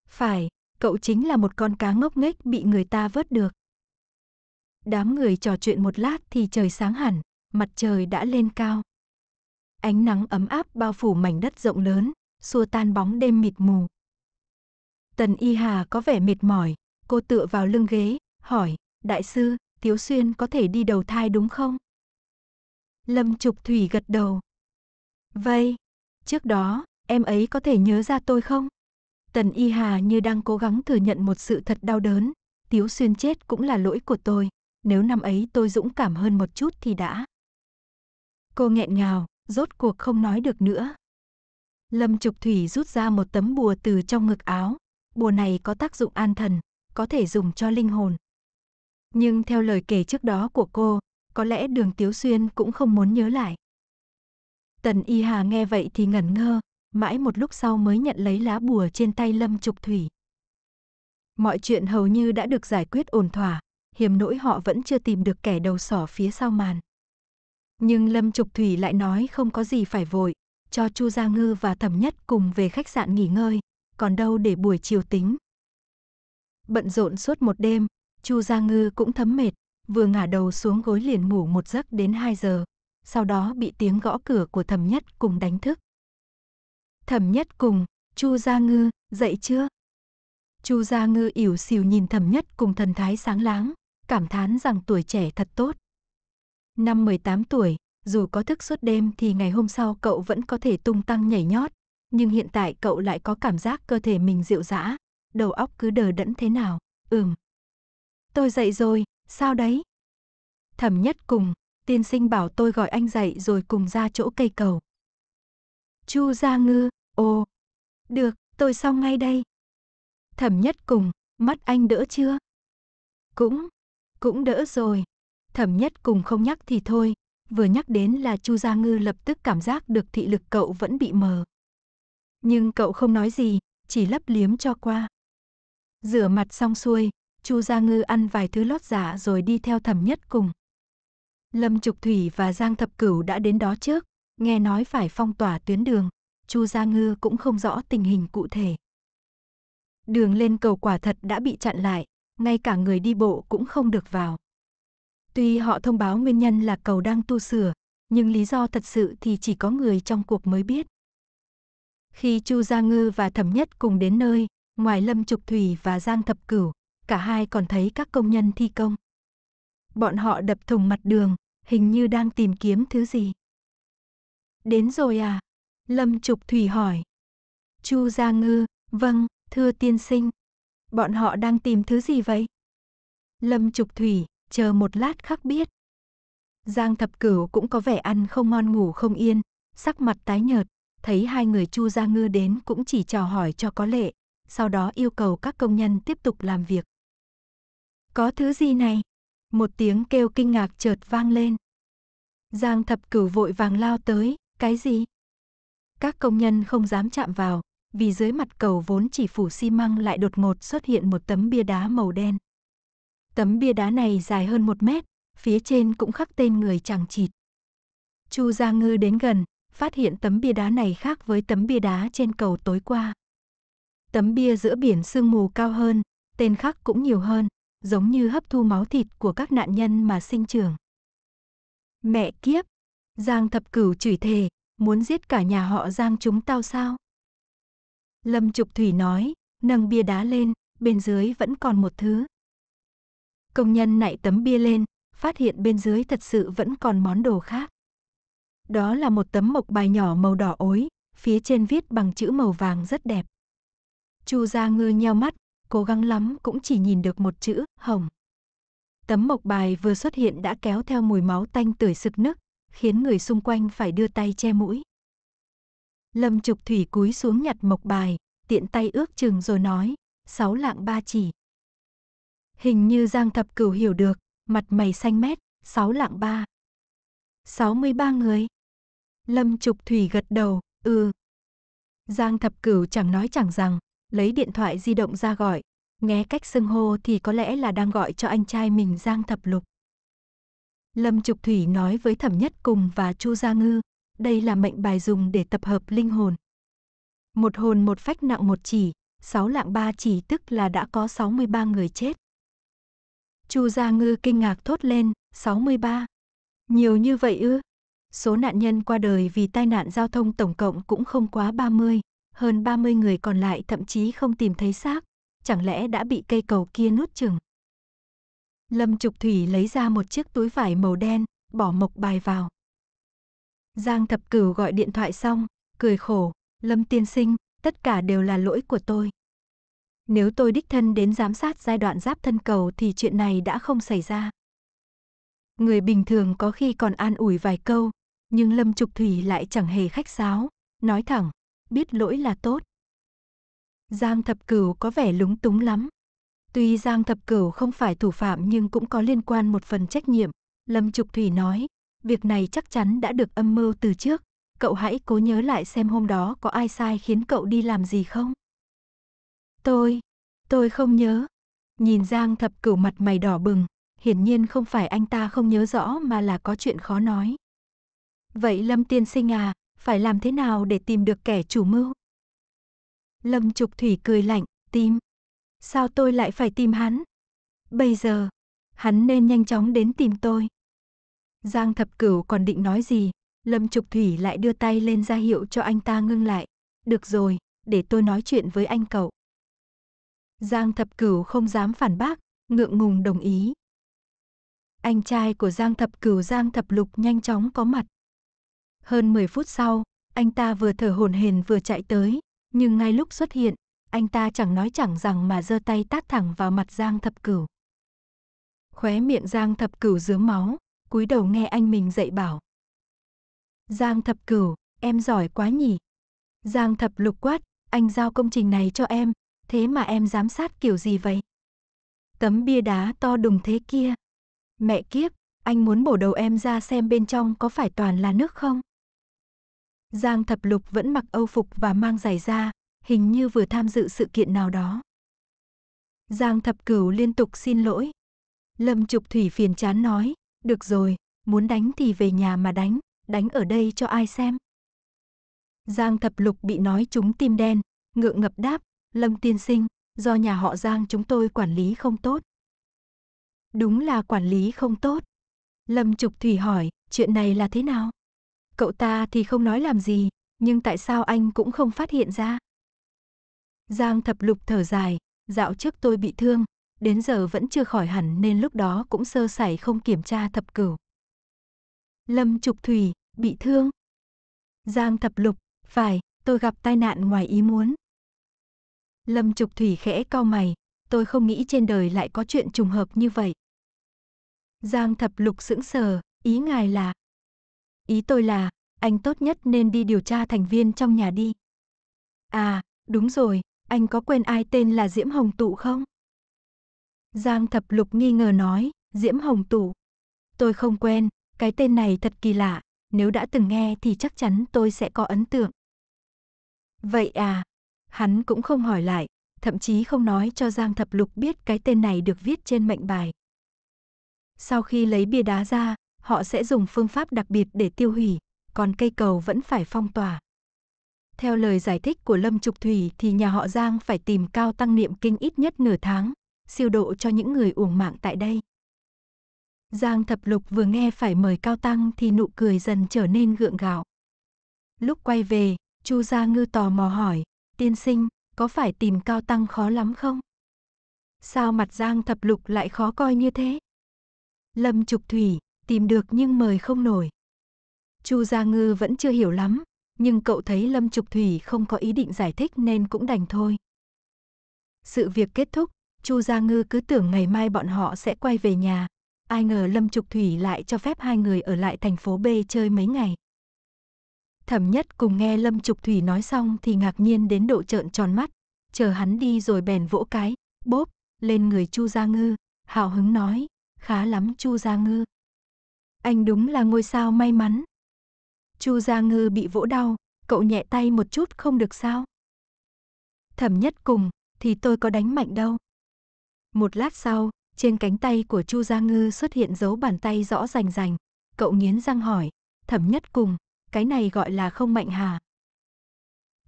Phải, cậu chính là một con cá ngốc nghếch bị người ta vớt được. Đám người trò chuyện một lát thì trời sáng hẳn, mặt trời đã lên cao. Ánh nắng ấm áp bao phủ mảnh đất rộng lớn, xua tan bóng đêm mịt mù, Tần Y Hà có vẻ mệt mỏi, cô tựa vào lưng ghế, hỏi, đại sư, Tiếu Xuyên có thể đi đầu thai đúng không? Lâm Trục Thủy gật đầu. Vậy, vâng, trước đó, em ấy có thể nhớ ra tôi không? Tần Y Hà như đang cố gắng thừa nhận một sự thật đau đớn. Tiếu Xuyên chết cũng là lỗi của tôi. Nếu năm ấy tôi dũng cảm hơn một chút thì đã. Cô nghẹn ngào, rốt cuộc không nói được nữa. Lâm Trục Thủy rút ra một tấm bùa từ trong ngực áo, bùa này có tác dụng an thần, có thể dùng cho linh hồn. Nhưng theo lời kể trước đó của cô, có lẽ đường Tiếu Xuyên cũng không muốn nhớ lại. Tần Y Hà nghe vậy thì ngẩn ngơ, mãi một lúc sau mới nhận lấy lá bùa trên tay Lâm Trục Thủy. Mọi chuyện hầu như đã được giải quyết ổn thỏa, hiểm nỗi họ vẫn chưa tìm được kẻ đầu sỏ phía sau màn. Nhưng Lâm Trục Thủy lại nói không có gì phải vội, cho Chu Gia Ngư và Thẩm Nhất cùng về khách sạn nghỉ ngơi, còn đâu để buổi chiều tính. Bận rộn suốt một đêm, Chu Gia Ngư cũng thấm mệt, vừa ngả đầu xuống gối liền ngủ một giấc đến 2 giờ, sau đó bị tiếng gõ cửa của Thẩm Nhất cùng đánh thức. Thẩm Nhất cùng, Chu Gia Ngư, dậy chưa? Chu Gia Ngư ỉu xìu nhìn Thẩm Nhất cùng thần thái sáng láng, cảm thán rằng tuổi trẻ thật tốt. Năm 18 tuổi, dù có thức suốt đêm thì ngày hôm sau cậu vẫn có thể tung tăng nhảy nhót, nhưng hiện tại cậu lại có cảm giác cơ thể mình dịu dã, đầu óc cứ đờ đẫn thế nào, ừm. Tôi dậy rồi, sao đấy? Thẩm nhất cùng, tiên sinh bảo tôi gọi anh dậy rồi cùng ra chỗ cây cầu. Chu Gia Ngư, ồ, được, tôi xong ngay đây. Thẩm nhất cùng, mắt anh đỡ chưa? Cũng, cũng đỡ rồi. Thẩm nhất cùng không nhắc thì thôi, vừa nhắc đến là Chu Gia Ngư lập tức cảm giác được thị lực cậu vẫn bị mờ. Nhưng cậu không nói gì, chỉ lấp liếm cho qua. Rửa mặt xong xuôi, Chu Gia Ngư ăn vài thứ lót giả dạ rồi đi theo thẩm nhất cùng. Lâm Trục Thủy và Giang Thập Cửu đã đến đó trước, nghe nói phải phong tỏa tuyến đường, Chu Gia Ngư cũng không rõ tình hình cụ thể. Đường lên cầu quả thật đã bị chặn lại, ngay cả người đi bộ cũng không được vào. Tuy họ thông báo nguyên nhân là cầu đang tu sửa, nhưng lý do thật sự thì chỉ có người trong cuộc mới biết. Khi Chu Gia Ngư và Thẩm Nhất cùng đến nơi, ngoài Lâm Trục Thủy và Giang Thập Cửu, cả hai còn thấy các công nhân thi công. Bọn họ đập thùng mặt đường, hình như đang tìm kiếm thứ gì. Đến rồi à? Lâm Trục Thủy hỏi. Chu Gia Ngư, vâng, thưa tiên sinh. Bọn họ đang tìm thứ gì vậy? Lâm Trục Thủy, chờ một lát khắc biết. Giang Thập Cửu cũng có vẻ ăn không ngon ngủ không yên, sắc mặt tái nhợt, thấy hai người Chu Gia Ngư đến cũng chỉ chào hỏi cho có lệ, sau đó yêu cầu các công nhân tiếp tục làm việc. Có thứ gì này? Một tiếng kêu kinh ngạc chợt vang lên. Giang thập cửu vội vàng lao tới, cái gì? Các công nhân không dám chạm vào, vì dưới mặt cầu vốn chỉ phủ xi măng lại đột ngột xuất hiện một tấm bia đá màu đen. Tấm bia đá này dài hơn một mét, phía trên cũng khắc tên người chẳng chịt. Chu Gia Ngư đến gần, phát hiện tấm bia đá này khác với tấm bia đá trên cầu tối qua. Tấm bia giữa biển sương mù cao hơn, tên khắc cũng nhiều hơn, giống như hấp thu máu thịt của các nạn nhân mà sinh trưởng. Mẹ kiếp! Giang thập cửu chửi thề, muốn giết cả nhà họ Giang chúng tao sao? Lâm Trục Thủy nói, nâng bia đá lên, bên dưới vẫn còn một thứ. Công nhân nạy tấm bia lên, phát hiện bên dưới thật sự vẫn còn món đồ khác. Đó là một tấm mộc bài nhỏ màu đỏ ối, phía trên viết bằng chữ màu vàng rất đẹp. Chu Gia Ngư nheo mắt, cố gắng lắm cũng chỉ nhìn được một chữ, hồng. Tấm mộc bài vừa xuất hiện đã kéo theo mùi máu tanh tưởi sực nức, khiến người xung quanh phải đưa tay che mũi. Lâm Trục Thủy cúi xuống nhặt mộc bài, tiện tay ước chừng rồi nói, sáu lạng ba chỉ. Hình như Giang Thập Cửu hiểu được, mặt mày xanh mét, sáu lạng ba. sáu mươi ba người. Lâm Trục Thủy gật đầu, ừ. Giang Thập Cửu chẳng nói chẳng rằng, lấy điện thoại di động ra gọi, nghe cách xưng hô thì có lẽ là đang gọi cho anh trai mình Giang Thập Lục. Lâm Trục Thủy nói với Thẩm Nhất Cùng và Chu Gia Ngư, đây là mệnh bài dùng để tập hợp linh hồn. Một hồn một phách nặng một chỉ, sáu lạng ba chỉ tức là đã có 63 người chết. Chu Gia Ngư kinh ngạc thốt lên, 63. Nhiều như vậy ư? Số nạn nhân qua đời vì tai nạn giao thông tổng cộng cũng không quá 30, hơn 30 người còn lại thậm chí không tìm thấy xác, chẳng lẽ đã bị cây cầu kia nuốt chừng. Lâm Trục Thủy lấy ra một chiếc túi vải màu đen, bỏ mộc bài vào. Giang Thập Cửu gọi điện thoại xong, cười khổ, Lâm Tiên Sinh, tất cả đều là lỗi của tôi. Nếu tôi đích thân đến giám sát giai đoạn giáp thân cầu thì chuyện này đã không xảy ra. Người bình thường có khi còn an ủi vài câu, nhưng Lâm Trục Thủy lại chẳng hề khách sáo, nói thẳng, biết lỗi là tốt. Giang Thập Cửu có vẻ lúng túng lắm. Tuy Giang Thập Cửu không phải thủ phạm nhưng cũng có liên quan một phần trách nhiệm, Lâm Trục Thủy nói, việc này chắc chắn đã được âm mưu từ trước, cậu hãy cố nhớ lại xem hôm đó có ai sai khiến cậu đi làm gì không. Tôi, tôi không nhớ. Nhìn Giang Thập Cửu mặt mày đỏ bừng, hiển nhiên không phải anh ta không nhớ rõ mà là có chuyện khó nói. Vậy Lâm tiên sinh à, phải làm thế nào để tìm được kẻ chủ mưu? Lâm Trục Thủy cười lạnh, tìm. Sao tôi lại phải tìm hắn? Bây giờ, hắn nên nhanh chóng đến tìm tôi. Giang Thập Cửu còn định nói gì, Lâm Trục Thủy lại đưa tay lên ra hiệu cho anh ta ngưng lại. Được rồi, để tôi nói chuyện với anh cậu. Giang Thập Cửu không dám phản bác, ngượng ngùng đồng ý. Anh trai của Giang Thập Cửu Giang Thập Lục nhanh chóng có mặt, hơn 10 phút sau, anh ta vừa thở hổn hển vừa chạy tới, nhưng ngay lúc xuất hiện, anh ta chẳng nói chẳng rằng mà giơ tay tát thẳng vào mặt Giang Thập Cửu. Khóe miệng Giang Thập Cửu rướm máu, cúi đầu nghe anh mình dạy bảo. Giang Thập Cửu, em giỏi quá nhỉ. Giang Thập Lục quát, anh giao công trình này cho em, thế mà em giám sát kiểu gì vậy? Tấm bia đá to đùng thế kia. Mẹ kiếp, anh muốn bổ đầu em ra xem bên trong có phải toàn là nước không? Giang Thập Lục vẫn mặc âu phục và mang giày da, hình như vừa tham dự sự kiện nào đó. Giang Thập Cửu liên tục xin lỗi. Lâm Trục Thủy phiền chán nói, được rồi, muốn đánh thì về nhà mà đánh, đánh ở đây cho ai xem. Giang Thập Lục bị nói trúng tim đen, ngượng ngập đáp, Lâm Tiên Sinh, do nhà họ Giang chúng tôi quản lý không tốt. Đúng là quản lý không tốt. Lâm Trục Thủy hỏi, chuyện này là thế nào? Cậu ta thì không nói làm gì, nhưng tại sao anh cũng không phát hiện ra? Giang thập lục thở dài, dạo trước tôi bị thương, đến giờ vẫn chưa khỏi hẳn nên lúc đó cũng sơ sẩy không kiểm tra thập cửu. Lâm Trục Thủy, bị thương. Giang thập lục, phải, tôi gặp tai nạn ngoài ý muốn. Lâm Trục Thủy khẽ cau mày, tôi không nghĩ trên đời lại có chuyện trùng hợp như vậy. Giang thập lục sững sờ, ý ngài là, Ý tôi là, anh tốt nhất nên đi điều tra thành viên trong nhà đi. À, đúng rồi, anh có quen ai tên là Diễm Hồng Tụ không? Giang Thập Lục nghi ngờ nói, Diễm Hồng Tụ. Tôi không quen, cái tên này thật kỳ lạ, nếu đã từng nghe thì chắc chắn tôi sẽ có ấn tượng. Vậy à, hắn cũng không hỏi lại, thậm chí không nói cho Giang Thập Lục biết cái tên này được viết trên mệnh bài. Sau khi lấy bia đá ra, họ sẽ dùng phương pháp đặc biệt để tiêu hủy, còn cây cầu vẫn phải phong tỏa. Theo lời giải thích của Lâm Trục Thủy thì nhà họ Giang phải tìm cao tăng niệm kinh ít nhất nửa tháng, siêu độ cho những người uổng mạng tại đây. Giang Thập Lục vừa nghe phải mời cao tăng thì nụ cười dần trở nên gượng gạo. Lúc quay về, Chu Gia Ngư tò mò hỏi, tiên sinh, có phải tìm cao tăng khó lắm không? Sao mặt Giang Thập Lục lại khó coi như thế? Lâm Trục Thủy, tìm được nhưng mời không nổi. Chu Gia Ngư vẫn chưa hiểu lắm, nhưng cậu thấy Lâm Trục Thủy không có ý định giải thích nên cũng đành thôi. Sự việc kết thúc, Chu Gia Ngư cứ tưởng ngày mai bọn họ sẽ quay về nhà, ai ngờ Lâm Trục Thủy lại cho phép hai người ở lại thành phố B chơi mấy ngày. Thẩm Nhất cùng nghe Lâm Trục Thủy nói xong thì ngạc nhiên đến độ trợn tròn mắt, chờ hắn đi rồi bèn vỗ cái, bốp, lên người Chu Gia Ngư, hào hứng nói, khá lắm Chu Gia Ngư, anh đúng là ngôi sao may mắn. Chu Gia Ngư bị vỗ đau, cậu nhẹ tay một chút không được sao? Thẩm nhất cùng, thì tôi có đánh mạnh đâu. Một lát sau, trên cánh tay của Chu Gia Ngư xuất hiện dấu bàn tay rõ rành rành. Cậu nghiến răng hỏi, thẩm nhất cùng, cái này gọi là không mạnh hà?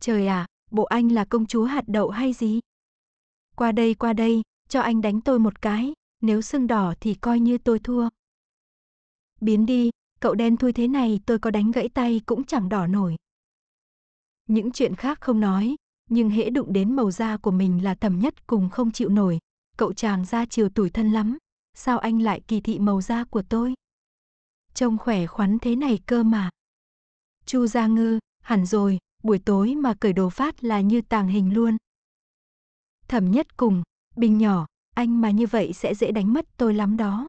Trời à, bộ anh là công chúa hạt đậu hay gì? Qua đây qua đây, cho anh đánh tôi một cái, nếu sưng đỏ thì coi như tôi thua biến đi, cậu đen thui thế này tôi có đánh gãy tay cũng chẳng đỏ nổi. Những chuyện khác không nói, nhưng hễ đụng đến màu da của mình là tầm nhất cùng không chịu nổi. Cậu chàng ra chiều tuổi thân lắm, sao anh lại kỳ thị màu da của tôi? Trông khỏe khoắn thế này cơ mà. Chu Gia Ngư, hẳn rồi, buổi tối mà cởi đồ phát là như tàng hình luôn. Thẩm nhất cùng, bình nhỏ, anh mà như vậy sẽ dễ đánh mất tôi lắm đó.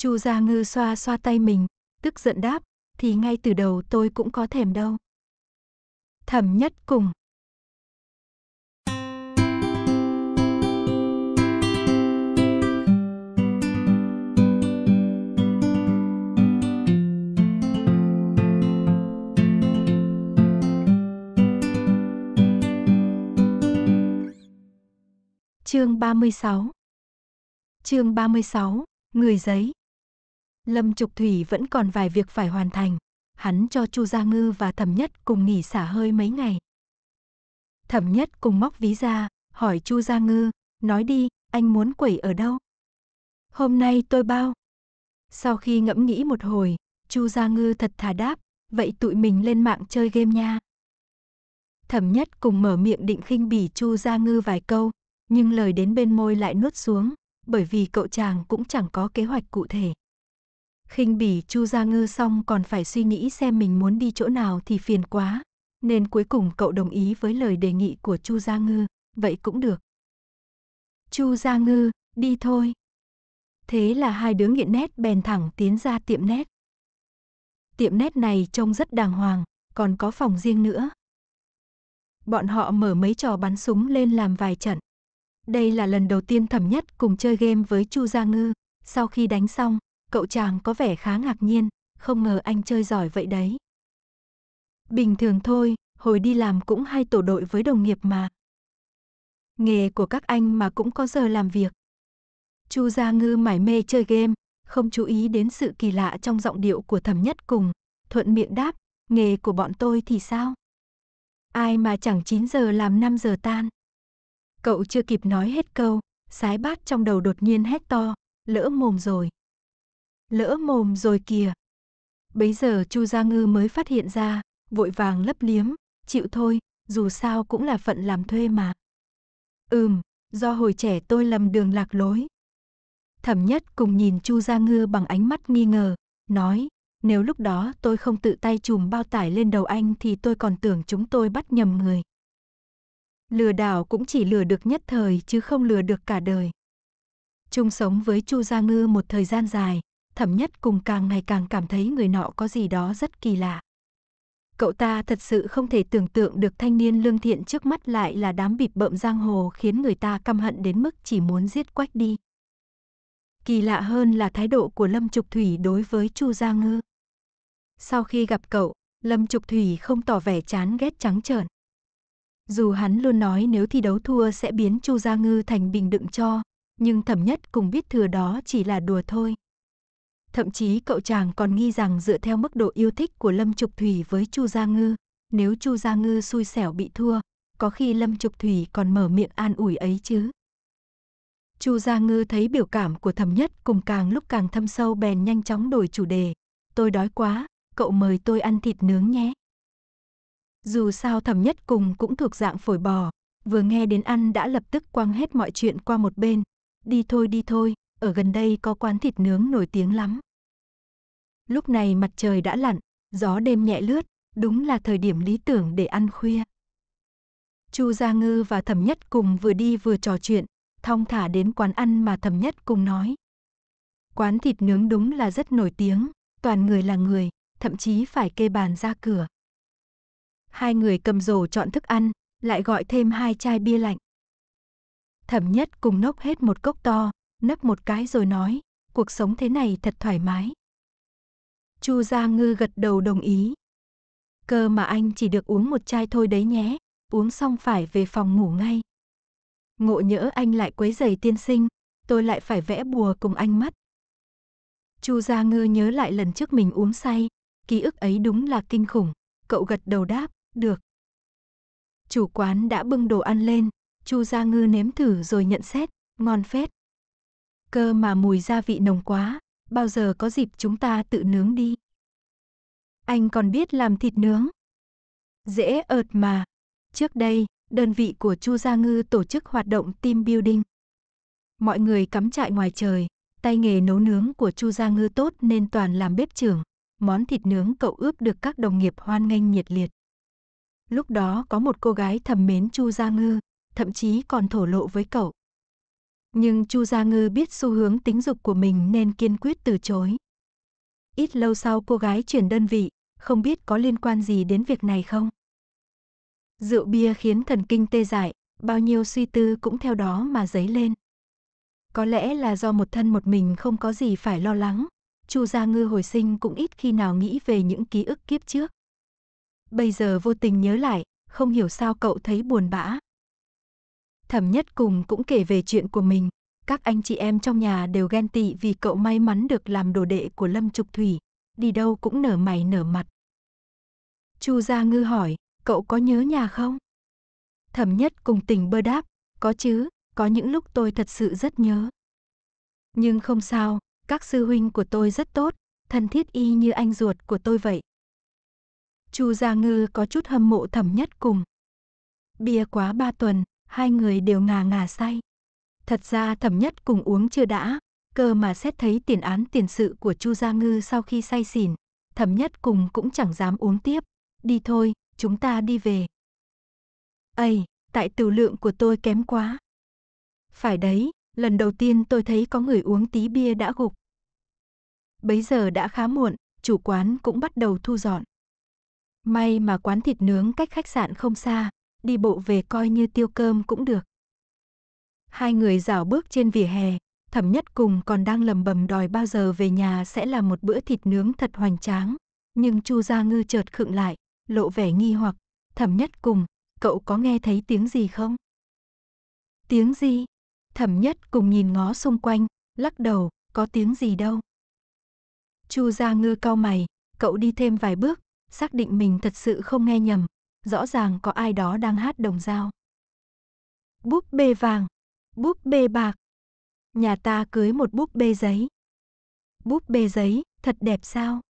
Chu Gia Ngư xoa xoa tay mình, tức giận đáp, thì ngay từ đầu tôi cũng có thèm đâu. Thẩm nhất cùng Chương 36 Chương 36, Người giấy Lâm Trục Thủy vẫn còn vài việc phải hoàn thành. Hắn cho Chu Gia Ngư và Thẩm Nhất cùng nghỉ xả hơi mấy ngày. Thẩm Nhất cùng móc ví ra, hỏi Chu Gia Ngư, nói đi, anh muốn quẩy ở đâu? Hôm nay tôi bao. Sau khi ngẫm nghĩ một hồi, Chu Gia Ngư thật thà đáp, vậy tụi mình lên mạng chơi game nha. Thẩm Nhất cùng mở miệng định khinh bỉ Chu Gia Ngư vài câu, nhưng lời đến bên môi lại nuốt xuống, bởi vì cậu chàng cũng chẳng có kế hoạch cụ thể khinh bỉ Chu Gia Ngư xong còn phải suy nghĩ xem mình muốn đi chỗ nào thì phiền quá, nên cuối cùng cậu đồng ý với lời đề nghị của Chu Gia Ngư, vậy cũng được. Chu Gia Ngư, đi thôi. Thế là hai đứa nghiện nét bèn thẳng tiến ra tiệm nét. Tiệm nét này trông rất đàng hoàng, còn có phòng riêng nữa. Bọn họ mở mấy trò bắn súng lên làm vài trận. Đây là lần đầu tiên Thẩm Nhất cùng chơi game với Chu Gia Ngư, sau khi đánh xong, cậu chàng có vẻ khá ngạc nhiên, không ngờ anh chơi giỏi vậy đấy. Bình thường thôi, hồi đi làm cũng hay tổ đội với đồng nghiệp mà. Nghề của các anh mà cũng có giờ làm việc. Chu Gia Ngư mải mê chơi game, không chú ý đến sự kỳ lạ trong giọng điệu của thẩm nhất cùng, thuận miệng đáp, nghề của bọn tôi thì sao? Ai mà chẳng 9 giờ làm 5 giờ tan. Cậu chưa kịp nói hết câu, sái bát trong đầu đột nhiên hét to, lỡ mồm rồi lỡ mồm rồi kìa. Bấy giờ Chu Gia Ngư mới phát hiện ra, vội vàng lấp liếm, chịu thôi, dù sao cũng là phận làm thuê mà. Ừm, do hồi trẻ tôi lầm đường lạc lối. Thẩm nhất cùng nhìn Chu Gia Ngư bằng ánh mắt nghi ngờ, nói, nếu lúc đó tôi không tự tay chùm bao tải lên đầu anh thì tôi còn tưởng chúng tôi bắt nhầm người. Lừa đảo cũng chỉ lừa được nhất thời chứ không lừa được cả đời. Chung sống với Chu Gia Ngư một thời gian dài, thẩm nhất cùng càng ngày càng cảm thấy người nọ có gì đó rất kỳ lạ. Cậu ta thật sự không thể tưởng tượng được thanh niên lương thiện trước mắt lại là đám bịp bợm giang hồ khiến người ta căm hận đến mức chỉ muốn giết quách đi. Kỳ lạ hơn là thái độ của Lâm Trục Thủy đối với Chu Gia Ngư. Sau khi gặp cậu, Lâm Trục Thủy không tỏ vẻ chán ghét trắng trợn. Dù hắn luôn nói nếu thi đấu thua sẽ biến Chu Gia Ngư thành bình đựng cho, nhưng thẩm nhất cùng biết thừa đó chỉ là đùa thôi. Thậm chí cậu chàng còn nghi rằng dựa theo mức độ yêu thích của Lâm Trục Thủy với Chu Gia Ngư, nếu Chu Gia Ngư xui xẻo bị thua, có khi Lâm Trục Thủy còn mở miệng an ủi ấy chứ. Chu Gia Ngư thấy biểu cảm của Thẩm Nhất cùng càng lúc càng thâm sâu bèn nhanh chóng đổi chủ đề, "Tôi đói quá, cậu mời tôi ăn thịt nướng nhé." Dù sao Thẩm Nhất cùng cũng thuộc dạng phổi bò, vừa nghe đến ăn đã lập tức quăng hết mọi chuyện qua một bên, "Đi thôi đi thôi, ở gần đây có quán thịt nướng nổi tiếng lắm. Lúc này mặt trời đã lặn, gió đêm nhẹ lướt, đúng là thời điểm lý tưởng để ăn khuya. Chu Gia Ngư và Thẩm Nhất cùng vừa đi vừa trò chuyện, thong thả đến quán ăn mà Thẩm Nhất cùng nói. Quán thịt nướng đúng là rất nổi tiếng, toàn người là người, thậm chí phải kê bàn ra cửa. Hai người cầm rổ chọn thức ăn, lại gọi thêm hai chai bia lạnh. Thẩm Nhất cùng nốc hết một cốc to, nấp một cái rồi nói, cuộc sống thế này thật thoải mái. Chu Gia Ngư gật đầu đồng ý. Cơ mà anh chỉ được uống một chai thôi đấy nhé, uống xong phải về phòng ngủ ngay. Ngộ nhỡ anh lại quấy giày tiên sinh, tôi lại phải vẽ bùa cùng anh mất. Chu Gia Ngư nhớ lại lần trước mình uống say, ký ức ấy đúng là kinh khủng, cậu gật đầu đáp, được. Chủ quán đã bưng đồ ăn lên, Chu Gia Ngư nếm thử rồi nhận xét, ngon phết. Cơ mà mùi gia vị nồng quá, bao giờ có dịp chúng ta tự nướng đi. Anh còn biết làm thịt nướng. Dễ ợt mà. Trước đây, đơn vị của Chu Gia Ngư tổ chức hoạt động team building. Mọi người cắm trại ngoài trời, tay nghề nấu nướng của Chu Gia Ngư tốt nên toàn làm bếp trưởng. Món thịt nướng cậu ướp được các đồng nghiệp hoan nghênh nhiệt liệt. Lúc đó có một cô gái thầm mến Chu Gia Ngư, thậm chí còn thổ lộ với cậu. Nhưng Chu Gia Ngư biết xu hướng tính dục của mình nên kiên quyết từ chối. Ít lâu sau cô gái chuyển đơn vị, không biết có liên quan gì đến việc này không? Rượu bia khiến thần kinh tê dại, bao nhiêu suy tư cũng theo đó mà dấy lên. Có lẽ là do một thân một mình không có gì phải lo lắng, Chu Gia Ngư hồi sinh cũng ít khi nào nghĩ về những ký ức kiếp trước. Bây giờ vô tình nhớ lại, không hiểu sao cậu thấy buồn bã. Thẩm nhất cùng cũng kể về chuyện của mình. Các anh chị em trong nhà đều ghen tị vì cậu may mắn được làm đồ đệ của Lâm Trục Thủy. Đi đâu cũng nở mày nở mặt. Chu Gia Ngư hỏi, cậu có nhớ nhà không? Thẩm nhất cùng tình bơ đáp, có chứ, có những lúc tôi thật sự rất nhớ. Nhưng không sao, các sư huynh của tôi rất tốt, thân thiết y như anh ruột của tôi vậy. Chu Gia Ngư có chút hâm mộ thẩm nhất cùng. Bia quá ba tuần, hai người đều ngà ngà say. Thật ra thẩm nhất cùng uống chưa đã, cơ mà xét thấy tiền án tiền sự của Chu Gia Ngư sau khi say xỉn, thẩm nhất cùng cũng chẳng dám uống tiếp. Đi thôi, chúng ta đi về. Ây, tại tử lượng của tôi kém quá. Phải đấy, lần đầu tiên tôi thấy có người uống tí bia đã gục. Bấy giờ đã khá muộn, chủ quán cũng bắt đầu thu dọn. May mà quán thịt nướng cách khách sạn không xa, đi bộ về coi như tiêu cơm cũng được. Hai người dạo bước trên vỉa hè, thẩm nhất cùng còn đang lầm bầm đòi bao giờ về nhà sẽ là một bữa thịt nướng thật hoành tráng. Nhưng Chu Gia Ngư chợt khựng lại, lộ vẻ nghi hoặc, thẩm nhất cùng, cậu có nghe thấy tiếng gì không? Tiếng gì? Thẩm nhất cùng nhìn ngó xung quanh, lắc đầu, có tiếng gì đâu. Chu Gia Ngư cau mày, cậu đi thêm vài bước, xác định mình thật sự không nghe nhầm, rõ ràng có ai đó đang hát đồng dao. Búp bê vàng, búp bê bạc. Nhà ta cưới một búp bê giấy. Búp bê giấy, thật đẹp sao?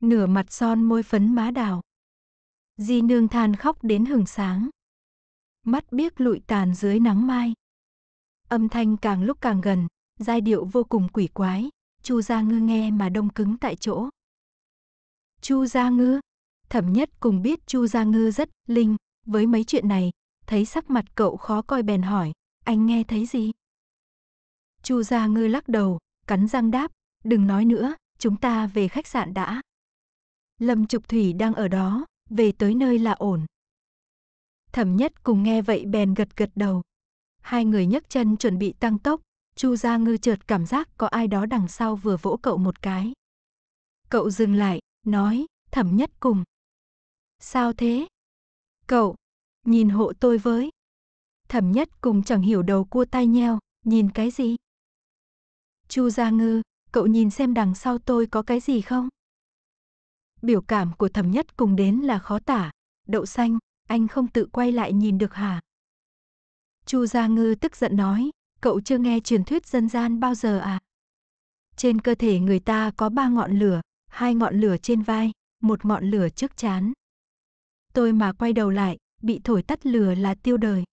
Nửa mặt son môi phấn má đào. Di nương than khóc đến hừng sáng. Mắt biếc lụi tàn dưới nắng mai. Âm thanh càng lúc càng gần, giai điệu vô cùng quỷ quái, Chu Gia Ngư nghe mà đông cứng tại chỗ. Chu Gia Ngư Thẩm nhất cùng biết Chu Gia Ngư rất linh, với mấy chuyện này, thấy sắc mặt cậu khó coi bèn hỏi, anh nghe thấy gì? Chu Gia Ngư lắc đầu, cắn răng đáp, đừng nói nữa, chúng ta về khách sạn đã. Lâm Trục Thủy đang ở đó, về tới nơi là ổn. Thẩm nhất cùng nghe vậy bèn gật gật đầu. Hai người nhấc chân chuẩn bị tăng tốc, Chu Gia Ngư chợt cảm giác có ai đó đằng sau vừa vỗ cậu một cái. Cậu dừng lại, nói, thẩm nhất cùng, Sao thế? Cậu, nhìn hộ tôi với. Thẩm nhất cùng chẳng hiểu đầu cua tai nheo, nhìn cái gì? Chu Gia Ngư, cậu nhìn xem đằng sau tôi có cái gì không? Biểu cảm của thẩm nhất cùng đến là khó tả. Đậu xanh, anh không tự quay lại nhìn được hả? Chu Gia Ngư tức giận nói, cậu chưa nghe truyền thuyết dân gian bao giờ à? Trên cơ thể người ta có ba ngọn lửa, hai ngọn lửa trên vai, một ngọn lửa trước chán, tôi mà quay đầu lại, bị thổi tắt lửa là tiêu đời.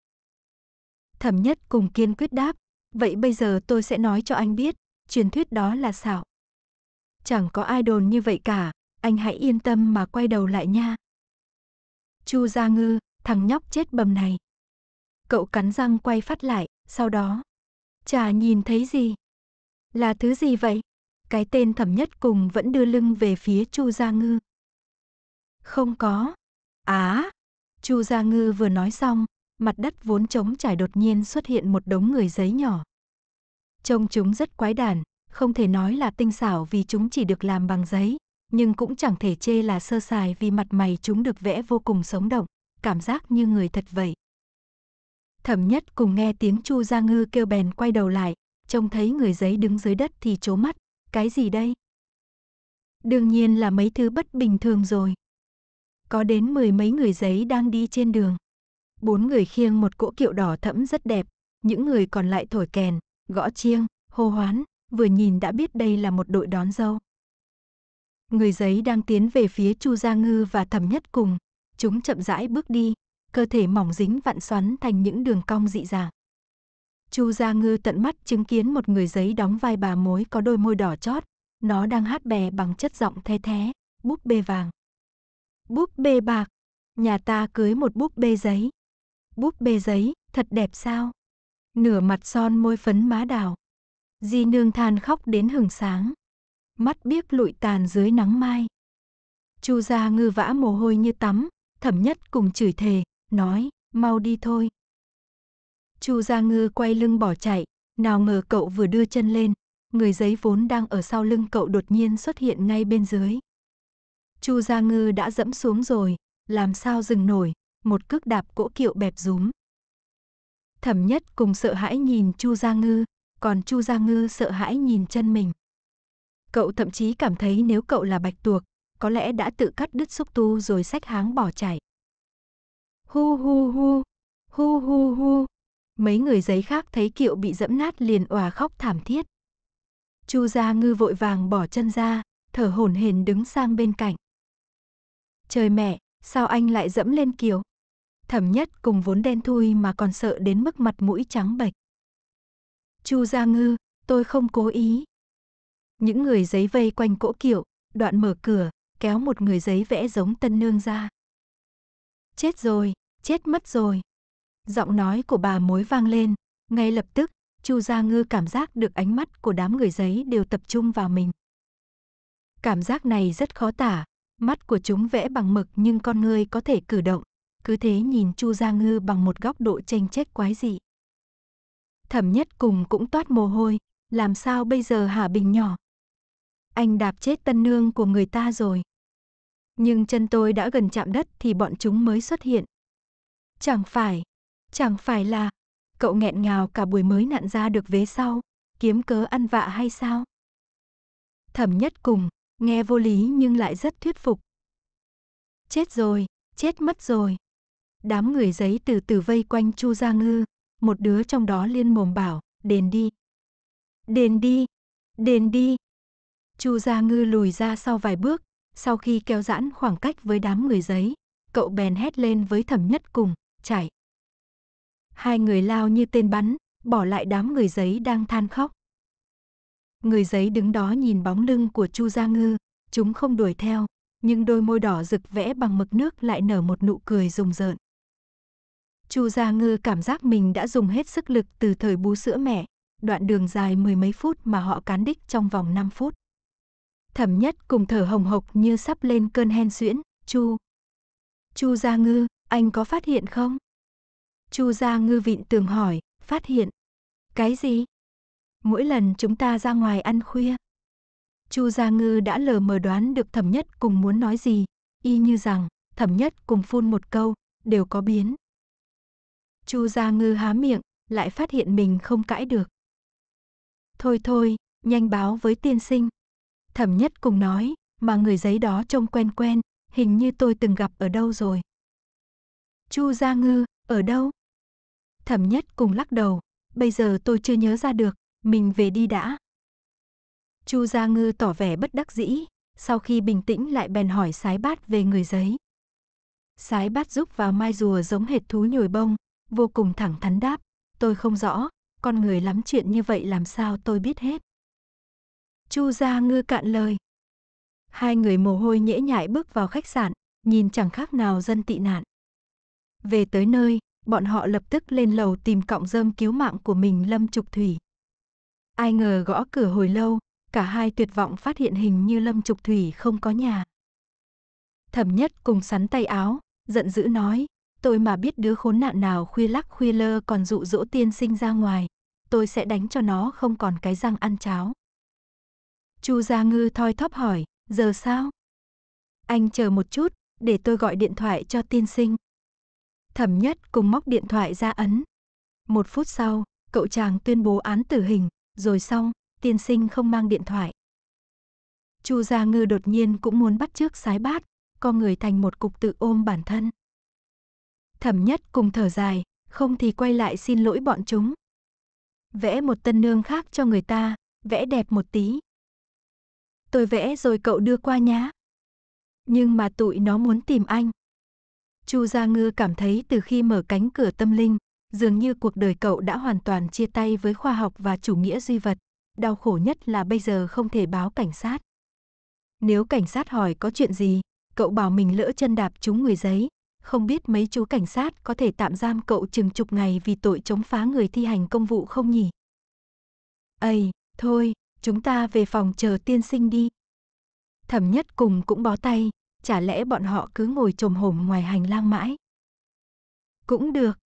Thẩm nhất cùng kiên quyết đáp, vậy bây giờ tôi sẽ nói cho anh biết, truyền thuyết đó là xảo. Chẳng có ai đồn như vậy cả, anh hãy yên tâm mà quay đầu lại nha. Chu Gia Ngư, thằng nhóc chết bầm này. Cậu cắn răng quay phát lại, sau đó. Chả nhìn thấy gì? Là thứ gì vậy? Cái tên thẩm nhất cùng vẫn đưa lưng về phía Chu Gia Ngư. Không có, Á! Chu Gia Ngư vừa nói xong, mặt đất vốn trống trải đột nhiên xuất hiện một đống người giấy nhỏ. Trông chúng rất quái đản, không thể nói là tinh xảo vì chúng chỉ được làm bằng giấy, nhưng cũng chẳng thể chê là sơ sài vì mặt mày chúng được vẽ vô cùng sống động, cảm giác như người thật vậy. Thẩm nhất cùng nghe tiếng Chu Gia Ngư kêu bèn quay đầu lại, trông thấy người giấy đứng dưới đất thì chố mắt, cái gì đây? Đương nhiên là mấy thứ bất bình thường rồi có đến mười mấy người giấy đang đi trên đường. Bốn người khiêng một cỗ kiệu đỏ thẫm rất đẹp, những người còn lại thổi kèn, gõ chiêng, hô hoán, vừa nhìn đã biết đây là một đội đón dâu. Người giấy đang tiến về phía Chu Gia Ngư và Thẩm Nhất cùng, chúng chậm rãi bước đi, cơ thể mỏng dính vặn xoắn thành những đường cong dị dạng. Chu Gia Ngư tận mắt chứng kiến một người giấy đóng vai bà mối có đôi môi đỏ chót, nó đang hát bè bằng chất giọng the thé, búp bê vàng. Búp bê bạc. Nhà ta cưới một búp bê giấy. Búp bê giấy, thật đẹp sao? Nửa mặt son môi phấn má đào. Di nương than khóc đến hừng sáng. Mắt biếc lụi tàn dưới nắng mai. Chu gia ngư vã mồ hôi như tắm, thẩm nhất cùng chửi thề, nói, mau đi thôi. Chu gia ngư quay lưng bỏ chạy, nào ngờ cậu vừa đưa chân lên, người giấy vốn đang ở sau lưng cậu đột nhiên xuất hiện ngay bên dưới. Chu Gia Ngư đã dẫm xuống rồi, làm sao dừng nổi, một cước đạp cỗ kiệu bẹp rúm. Thẩm nhất cùng sợ hãi nhìn Chu Gia Ngư, còn Chu Gia Ngư sợ hãi nhìn chân mình. Cậu thậm chí cảm thấy nếu cậu là bạch tuộc, có lẽ đã tự cắt đứt xúc tu rồi sách háng bỏ chạy. Hu hu hu, hu hu hu. Mấy người giấy khác thấy kiệu bị dẫm nát liền òa khóc thảm thiết. Chu Gia Ngư vội vàng bỏ chân ra, thở hổn hển đứng sang bên cạnh. Trời mẹ, sao anh lại dẫm lên kiều? Thẩm nhất cùng vốn đen thui mà còn sợ đến mức mặt mũi trắng bệch. Chu Gia Ngư, tôi không cố ý. Những người giấy vây quanh cỗ kiệu, đoạn mở cửa, kéo một người giấy vẽ giống tân nương ra. Chết rồi, chết mất rồi. Giọng nói của bà mối vang lên, ngay lập tức, Chu Gia Ngư cảm giác được ánh mắt của đám người giấy đều tập trung vào mình. Cảm giác này rất khó tả, Mắt của chúng vẽ bằng mực nhưng con ngươi có thể cử động, cứ thế nhìn Chu Gia Ngư bằng một góc độ tranh chết quái dị. Thẩm nhất cùng cũng toát mồ hôi, làm sao bây giờ hả bình nhỏ? Anh đạp chết tân nương của người ta rồi. Nhưng chân tôi đã gần chạm đất thì bọn chúng mới xuất hiện. Chẳng phải, chẳng phải là, cậu nghẹn ngào cả buổi mới nặn ra được vế sau, kiếm cớ ăn vạ hay sao? Thẩm nhất cùng, nghe vô lý nhưng lại rất thuyết phục. Chết rồi, chết mất rồi. Đám người giấy từ từ vây quanh Chu Gia Ngư, một đứa trong đó liên mồm bảo, đền đi. Đền đi, đền đi. Chu Gia Ngư lùi ra sau vài bước, sau khi kéo giãn khoảng cách với đám người giấy, cậu bèn hét lên với thẩm nhất cùng, chạy. Hai người lao như tên bắn, bỏ lại đám người giấy đang than khóc. Người giấy đứng đó nhìn bóng lưng của Chu Gia Ngư, chúng không đuổi theo, nhưng đôi môi đỏ rực vẽ bằng mực nước lại nở một nụ cười rùng rợn. Chu Gia Ngư cảm giác mình đã dùng hết sức lực từ thời bú sữa mẹ, đoạn đường dài mười mấy phút mà họ cán đích trong vòng 5 phút. Thẩm nhất cùng thở hồng hộc như sắp lên cơn hen suyễn, Chu. Chu Gia Ngư, anh có phát hiện không? Chu Gia Ngư vịn tường hỏi, phát hiện. Cái gì? mỗi lần chúng ta ra ngoài ăn khuya. Chu Gia Ngư đã lờ mờ đoán được Thẩm Nhất cùng muốn nói gì, y như rằng Thẩm Nhất cùng phun một câu, đều có biến. Chu Gia Ngư há miệng, lại phát hiện mình không cãi được. Thôi thôi, nhanh báo với tiên sinh. Thẩm Nhất cùng nói, mà người giấy đó trông quen quen, hình như tôi từng gặp ở đâu rồi. Chu Gia Ngư, ở đâu? Thẩm Nhất cùng lắc đầu, bây giờ tôi chưa nhớ ra được, mình về đi đã. Chu Gia Ngư tỏ vẻ bất đắc dĩ, sau khi bình tĩnh lại bèn hỏi sái bát về người giấy. Sái bát giúp vào mai rùa giống hệt thú nhồi bông, vô cùng thẳng thắn đáp, tôi không rõ, con người lắm chuyện như vậy làm sao tôi biết hết. Chu Gia Ngư cạn lời. Hai người mồ hôi nhễ nhại bước vào khách sạn, nhìn chẳng khác nào dân tị nạn. Về tới nơi, bọn họ lập tức lên lầu tìm cọng rơm cứu mạng của mình Lâm Trục Thủy. Ai ngờ gõ cửa hồi lâu, cả hai tuyệt vọng phát hiện hình như Lâm Trục Thủy không có nhà. Thẩm nhất cùng sắn tay áo, giận dữ nói, tôi mà biết đứa khốn nạn nào khuya lắc khuya lơ còn dụ dỗ tiên sinh ra ngoài, tôi sẽ đánh cho nó không còn cái răng ăn cháo. Chu Gia Ngư thoi thóp hỏi, giờ sao? Anh chờ một chút, để tôi gọi điện thoại cho tiên sinh. Thẩm nhất cùng móc điện thoại ra ấn. Một phút sau, cậu chàng tuyên bố án tử hình, rồi xong, tiên sinh không mang điện thoại. Chu Gia Ngư đột nhiên cũng muốn bắt trước sái bát, con người thành một cục tự ôm bản thân. Thẩm nhất cùng thở dài, không thì quay lại xin lỗi bọn chúng. Vẽ một tân nương khác cho người ta, vẽ đẹp một tí. Tôi vẽ rồi cậu đưa qua nhá. Nhưng mà tụi nó muốn tìm anh. Chu Gia Ngư cảm thấy từ khi mở cánh cửa tâm linh, Dường như cuộc đời cậu đã hoàn toàn chia tay với khoa học và chủ nghĩa duy vật. Đau khổ nhất là bây giờ không thể báo cảnh sát. Nếu cảnh sát hỏi có chuyện gì, cậu bảo mình lỡ chân đạp trúng người giấy. Không biết mấy chú cảnh sát có thể tạm giam cậu chừng chục ngày vì tội chống phá người thi hành công vụ không nhỉ? Ây, thôi, chúng ta về phòng chờ tiên sinh đi. Thẩm nhất cùng cũng bó tay, chả lẽ bọn họ cứ ngồi trồm hổm ngoài hành lang mãi. Cũng được,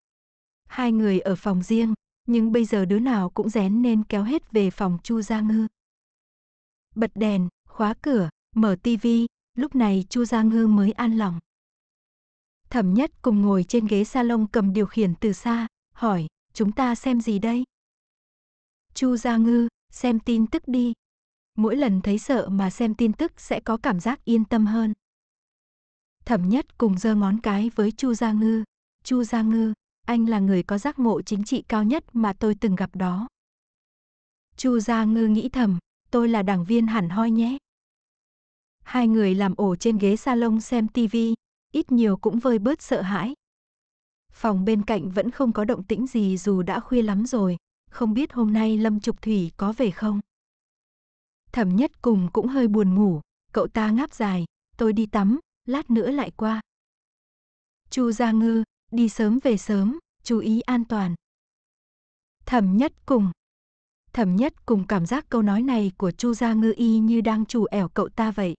Hai người ở phòng riêng, nhưng bây giờ đứa nào cũng rén nên kéo hết về phòng Chu Gia Ngư. Bật đèn, khóa cửa, mở tivi, lúc này Chu Gia Ngư mới an lòng. Thẩm nhất cùng ngồi trên ghế salon cầm điều khiển từ xa, hỏi, chúng ta xem gì đây? Chu Gia Ngư, xem tin tức đi. Mỗi lần thấy sợ mà xem tin tức sẽ có cảm giác yên tâm hơn. Thẩm nhất cùng giơ ngón cái với Chu Gia Ngư. Chu Gia Ngư, anh là người có giác ngộ chính trị cao nhất mà tôi từng gặp đó. Chu Gia Ngư nghĩ thầm, tôi là đảng viên hẳn hoi nhé. Hai người làm ổ trên ghế salon xem TV, ít nhiều cũng vơi bớt sợ hãi. Phòng bên cạnh vẫn không có động tĩnh gì dù đã khuya lắm rồi, không biết hôm nay Lâm Trục Thủy có về không. Thẩm nhất cùng cũng hơi buồn ngủ, cậu ta ngáp dài, tôi đi tắm, lát nữa lại qua. Chu Gia Ngư, Đi sớm về sớm, chú ý an toàn. Thẩm nhất cùng Thẩm nhất cùng cảm giác câu nói này của Chu Gia Ngư Y như đang chủ ẻo cậu ta vậy.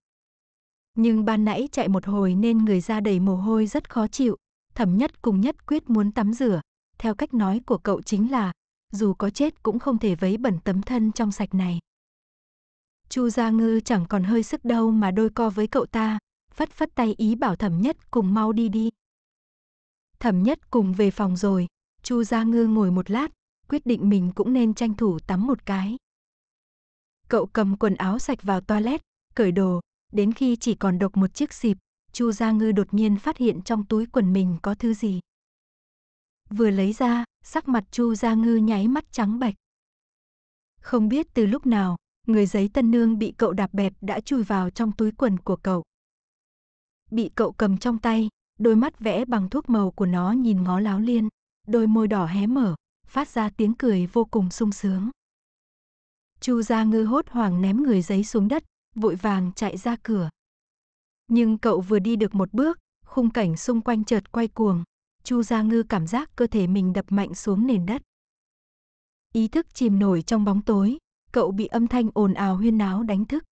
Nhưng ban nãy chạy một hồi nên người ra đầy mồ hôi rất khó chịu, thẩm nhất cùng nhất quyết muốn tắm rửa. Theo cách nói của cậu chính là, dù có chết cũng không thể vấy bẩn tấm thân trong sạch này. Chu Gia Ngư chẳng còn hơi sức đâu mà đôi co với cậu ta, phất phất tay ý bảo thẩm nhất cùng mau đi đi, thẩm nhất cùng về phòng rồi. Chu Gia Ngư ngồi một lát, quyết định mình cũng nên tranh thủ tắm một cái. Cậu cầm quần áo sạch vào toilet, cởi đồ, đến khi chỉ còn độc một chiếc xịp, Chu Gia Ngư đột nhiên phát hiện trong túi quần mình có thứ gì. Vừa lấy ra, sắc mặt Chu Gia Ngư nháy mắt trắng bệch. Không biết từ lúc nào, người giấy tân nương bị cậu đạp bẹp đã chui vào trong túi quần của cậu. Bị cậu cầm trong tay, đôi mắt vẽ bằng thuốc màu của nó nhìn ngó láo liên, đôi môi đỏ hé mở, phát ra tiếng cười vô cùng sung sướng. Chu Gia Ngư hốt hoảng ném người giấy xuống đất, vội vàng chạy ra cửa. Nhưng cậu vừa đi được một bước, khung cảnh xung quanh chợt quay cuồng, Chu Gia Ngư cảm giác cơ thể mình đập mạnh xuống nền đất. Ý thức chìm nổi trong bóng tối, cậu bị âm thanh ồn ào huyên náo đánh thức.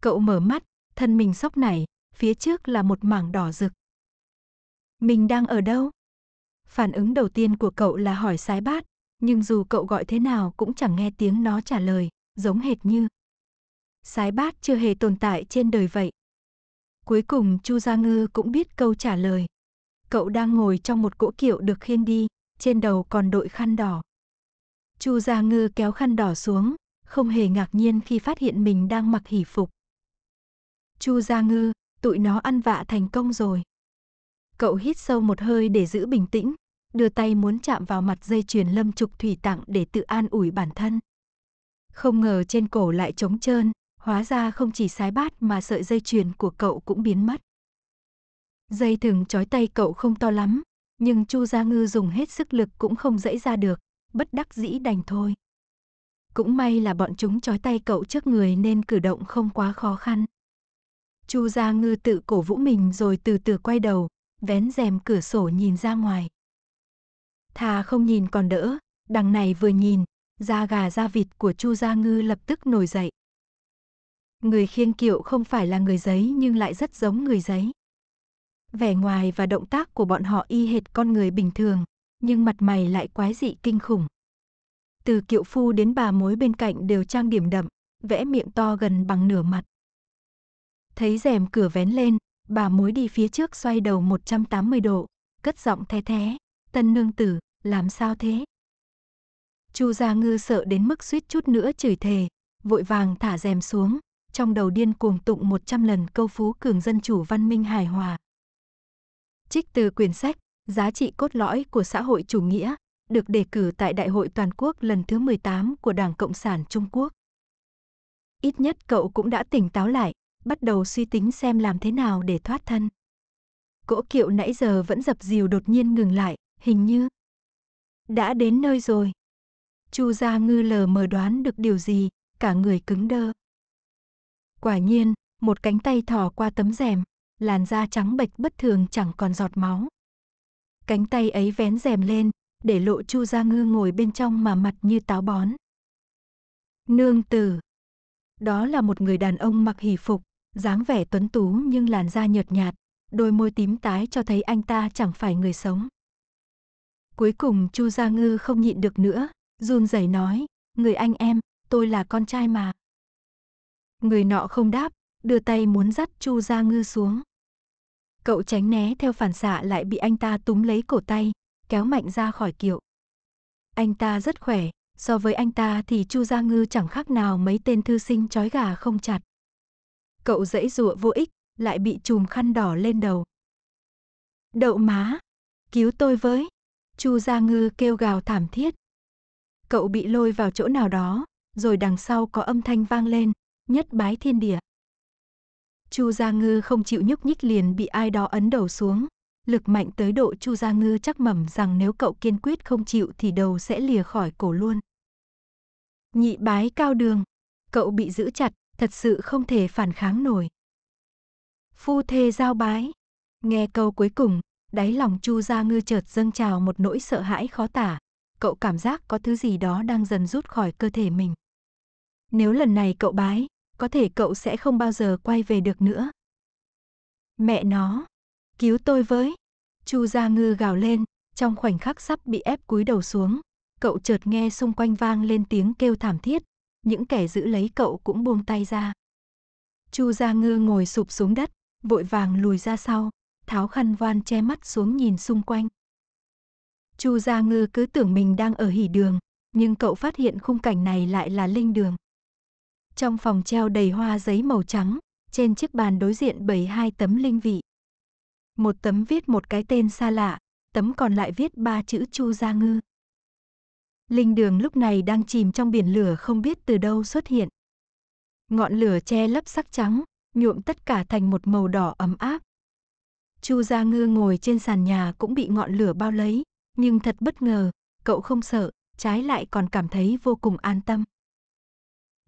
Cậu mở mắt, thân mình sóc nảy, phía trước là một mảng đỏ rực, mình đang ở đâu? Phản ứng đầu tiên của cậu là hỏi sái bát, nhưng dù cậu gọi thế nào cũng chẳng nghe tiếng nó trả lời, giống hệt như. Sái bát chưa hề tồn tại trên đời vậy. Cuối cùng Chu Gia Ngư cũng biết câu trả lời. Cậu đang ngồi trong một cỗ kiệu được khiên đi, trên đầu còn đội khăn đỏ. Chu Gia Ngư kéo khăn đỏ xuống, không hề ngạc nhiên khi phát hiện mình đang mặc hỷ phục. Chu Gia Ngư, tụi nó ăn vạ thành công rồi. Cậu hít sâu một hơi để giữ bình tĩnh, đưa tay muốn chạm vào mặt dây chuyền Lâm Trục Thủy tặng để tự an ủi bản thân. Không ngờ trên cổ lại trống trơn, hóa ra không chỉ sái bát mà sợi dây chuyền của cậu cũng biến mất. Dây thừng trói tay cậu không to lắm, nhưng Chu Gia Ngư dùng hết sức lực cũng không dẫy ra được, bất đắc dĩ đành thôi. Cũng may là bọn chúng trói tay cậu trước người nên cử động không quá khó khăn. Chu Gia Ngư tự cổ vũ mình rồi từ từ quay đầu, vén rèm cửa sổ nhìn ra ngoài. Thà không nhìn còn đỡ, đằng này vừa nhìn, da gà da vịt của Chu Gia Ngư lập tức nổi dậy. Người khiêng kiệu không phải là người giấy nhưng lại rất giống người giấy. Vẻ ngoài và động tác của bọn họ y hệt con người bình thường, nhưng mặt mày lại quái dị kinh khủng. Từ kiệu phu đến bà mối bên cạnh đều trang điểm đậm, vẽ miệng to gần bằng nửa mặt. Thấy rèm cửa vén lên, Bà mối đi phía trước xoay đầu 180 độ, cất giọng the thé, "Tân nương tử, làm sao thế?" Chu Gia Ngư sợ đến mức suýt chút nữa chửi thề, vội vàng thả rèm xuống, trong đầu điên cuồng tụng 100 lần câu phú cường dân chủ văn minh hài hòa. Trích từ quyển sách Giá trị cốt lõi của xã hội chủ nghĩa, được đề cử tại Đại hội toàn quốc lần thứ 18 của Đảng Cộng sản Trung Quốc. Ít nhất cậu cũng đã tỉnh táo lại, bắt đầu suy tính xem làm thế nào để thoát thân. Cỗ kiệu nãy giờ vẫn dập dìu đột nhiên ngừng lại, hình như đã đến nơi rồi. Chu Gia Ngư lờ mờ đoán được điều gì, cả người cứng đơ. Quả nhiên, một cánh tay thò qua tấm rèm, làn da trắng bệch bất thường chẳng còn giọt máu. Cánh tay ấy vén rèm lên, để lộ Chu Gia Ngư ngồi bên trong mà mặt như táo bón. Nương tử. Đó là một người đàn ông mặc hỷ phục, dáng vẻ tuấn tú nhưng làn da nhợt nhạt, đôi môi tím tái cho thấy anh ta chẳng phải người sống. Cuối cùng Chu Gia Ngư không nhịn được nữa, run rẩy nói, người anh em, tôi là con trai mà. Người nọ không đáp, đưa tay muốn dắt Chu Gia Ngư xuống. Cậu tránh né theo phản xạ lại bị anh ta túm lấy cổ tay, kéo mạnh ra khỏi kiệu. Anh ta rất khỏe, so với anh ta thì Chu Gia Ngư chẳng khác nào mấy tên thư sinh trói gà không chặt. Cậu dãy dụa vô ích, lại bị chùm khăn đỏ lên đầu. Đậu má, cứu tôi với. Chu Gia Ngư kêu gào thảm thiết. Cậu bị lôi vào chỗ nào đó, rồi đằng sau có âm thanh vang lên, nhất bái thiên địa. Chu Gia Ngư không chịu nhúc nhích liền bị ai đó ấn đầu xuống, lực mạnh tới độ Chu Gia Ngư chắc mẩm rằng nếu cậu kiên quyết không chịu thì đầu sẽ lìa khỏi cổ luôn. Nhị bái cao đường, cậu bị giữ chặt, thật sự không thể phản kháng nổi. Phu thê giao bái. Nghe câu cuối cùng, đáy lòng Chu Gia Ngư chợt dâng trào một nỗi sợ hãi khó tả. Cậu cảm giác có thứ gì đó đang dần rút khỏi cơ thể mình. Nếu lần này cậu bái, có thể cậu sẽ không bao giờ quay về được nữa. Mẹ nó, cứu tôi với. Chu Gia Ngư gào lên, trong khoảnh khắc sắp bị ép cúi đầu xuống, cậu chợt nghe xung quanh vang lên tiếng kêu thảm thiết, những kẻ giữ lấy cậu cũng buông tay ra. Chu Gia Ngư ngồi sụp xuống đất, vội vàng lùi ra sau, tháo khăn voan che mắt xuống nhìn xung quanh. Chu Gia Ngư cứ tưởng mình đang ở hỉ đường, nhưng cậu phát hiện khung cảnh này lại là linh đường. Trong phòng treo đầy hoa giấy màu trắng, trên chiếc bàn đối diện bày hai tấm linh vị. Một tấm viết một cái tên xa lạ, tấm còn lại viết ba chữ Chu Gia Ngư. Linh đường lúc này đang chìm trong biển lửa không biết từ đâu xuất hiện. Ngọn lửa che lấp sắc trắng, nhuộm tất cả thành một màu đỏ ấm áp. Chu Gia Ngư ngồi trên sàn nhà cũng bị ngọn lửa bao lấy, nhưng thật bất ngờ, cậu không sợ, trái lại còn cảm thấy vô cùng an tâm.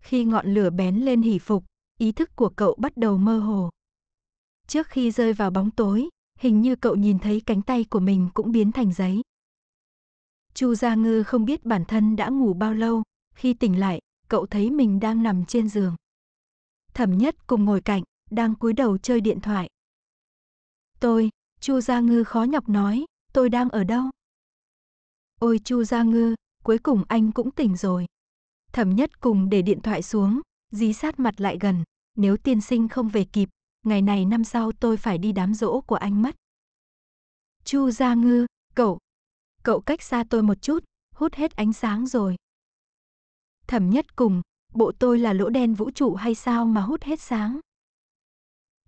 Khi ngọn lửa bén lên hỉ phục, ý thức của cậu bắt đầu mơ hồ. Trước khi rơi vào bóng tối, hình như cậu nhìn thấy cánh tay của mình cũng biến thành giấy. Chu Gia Ngư không biết bản thân đã ngủ bao lâu, khi tỉnh lại, cậu thấy mình đang nằm trên giường. Thẩm Nhất cùng ngồi cạnh, đang cúi đầu chơi điện thoại. "Tôi," Chu Gia Ngư khó nhọc nói, "tôi đang ở đâu?" "Ôi Chu Gia Ngư, cuối cùng anh cũng tỉnh rồi." Thẩm Nhất cùng để điện thoại xuống, dí sát mặt lại gần, "Nếu tiên sinh không về kịp, ngày này năm sau tôi phải đi đám rỗ của anh mất." Chu Gia Ngư, cậu cậu cách xa tôi một chút, hút hết ánh sáng rồi. Thẩm nhất cùng, bộ tôi là lỗ đen vũ trụ hay sao mà hút hết sáng?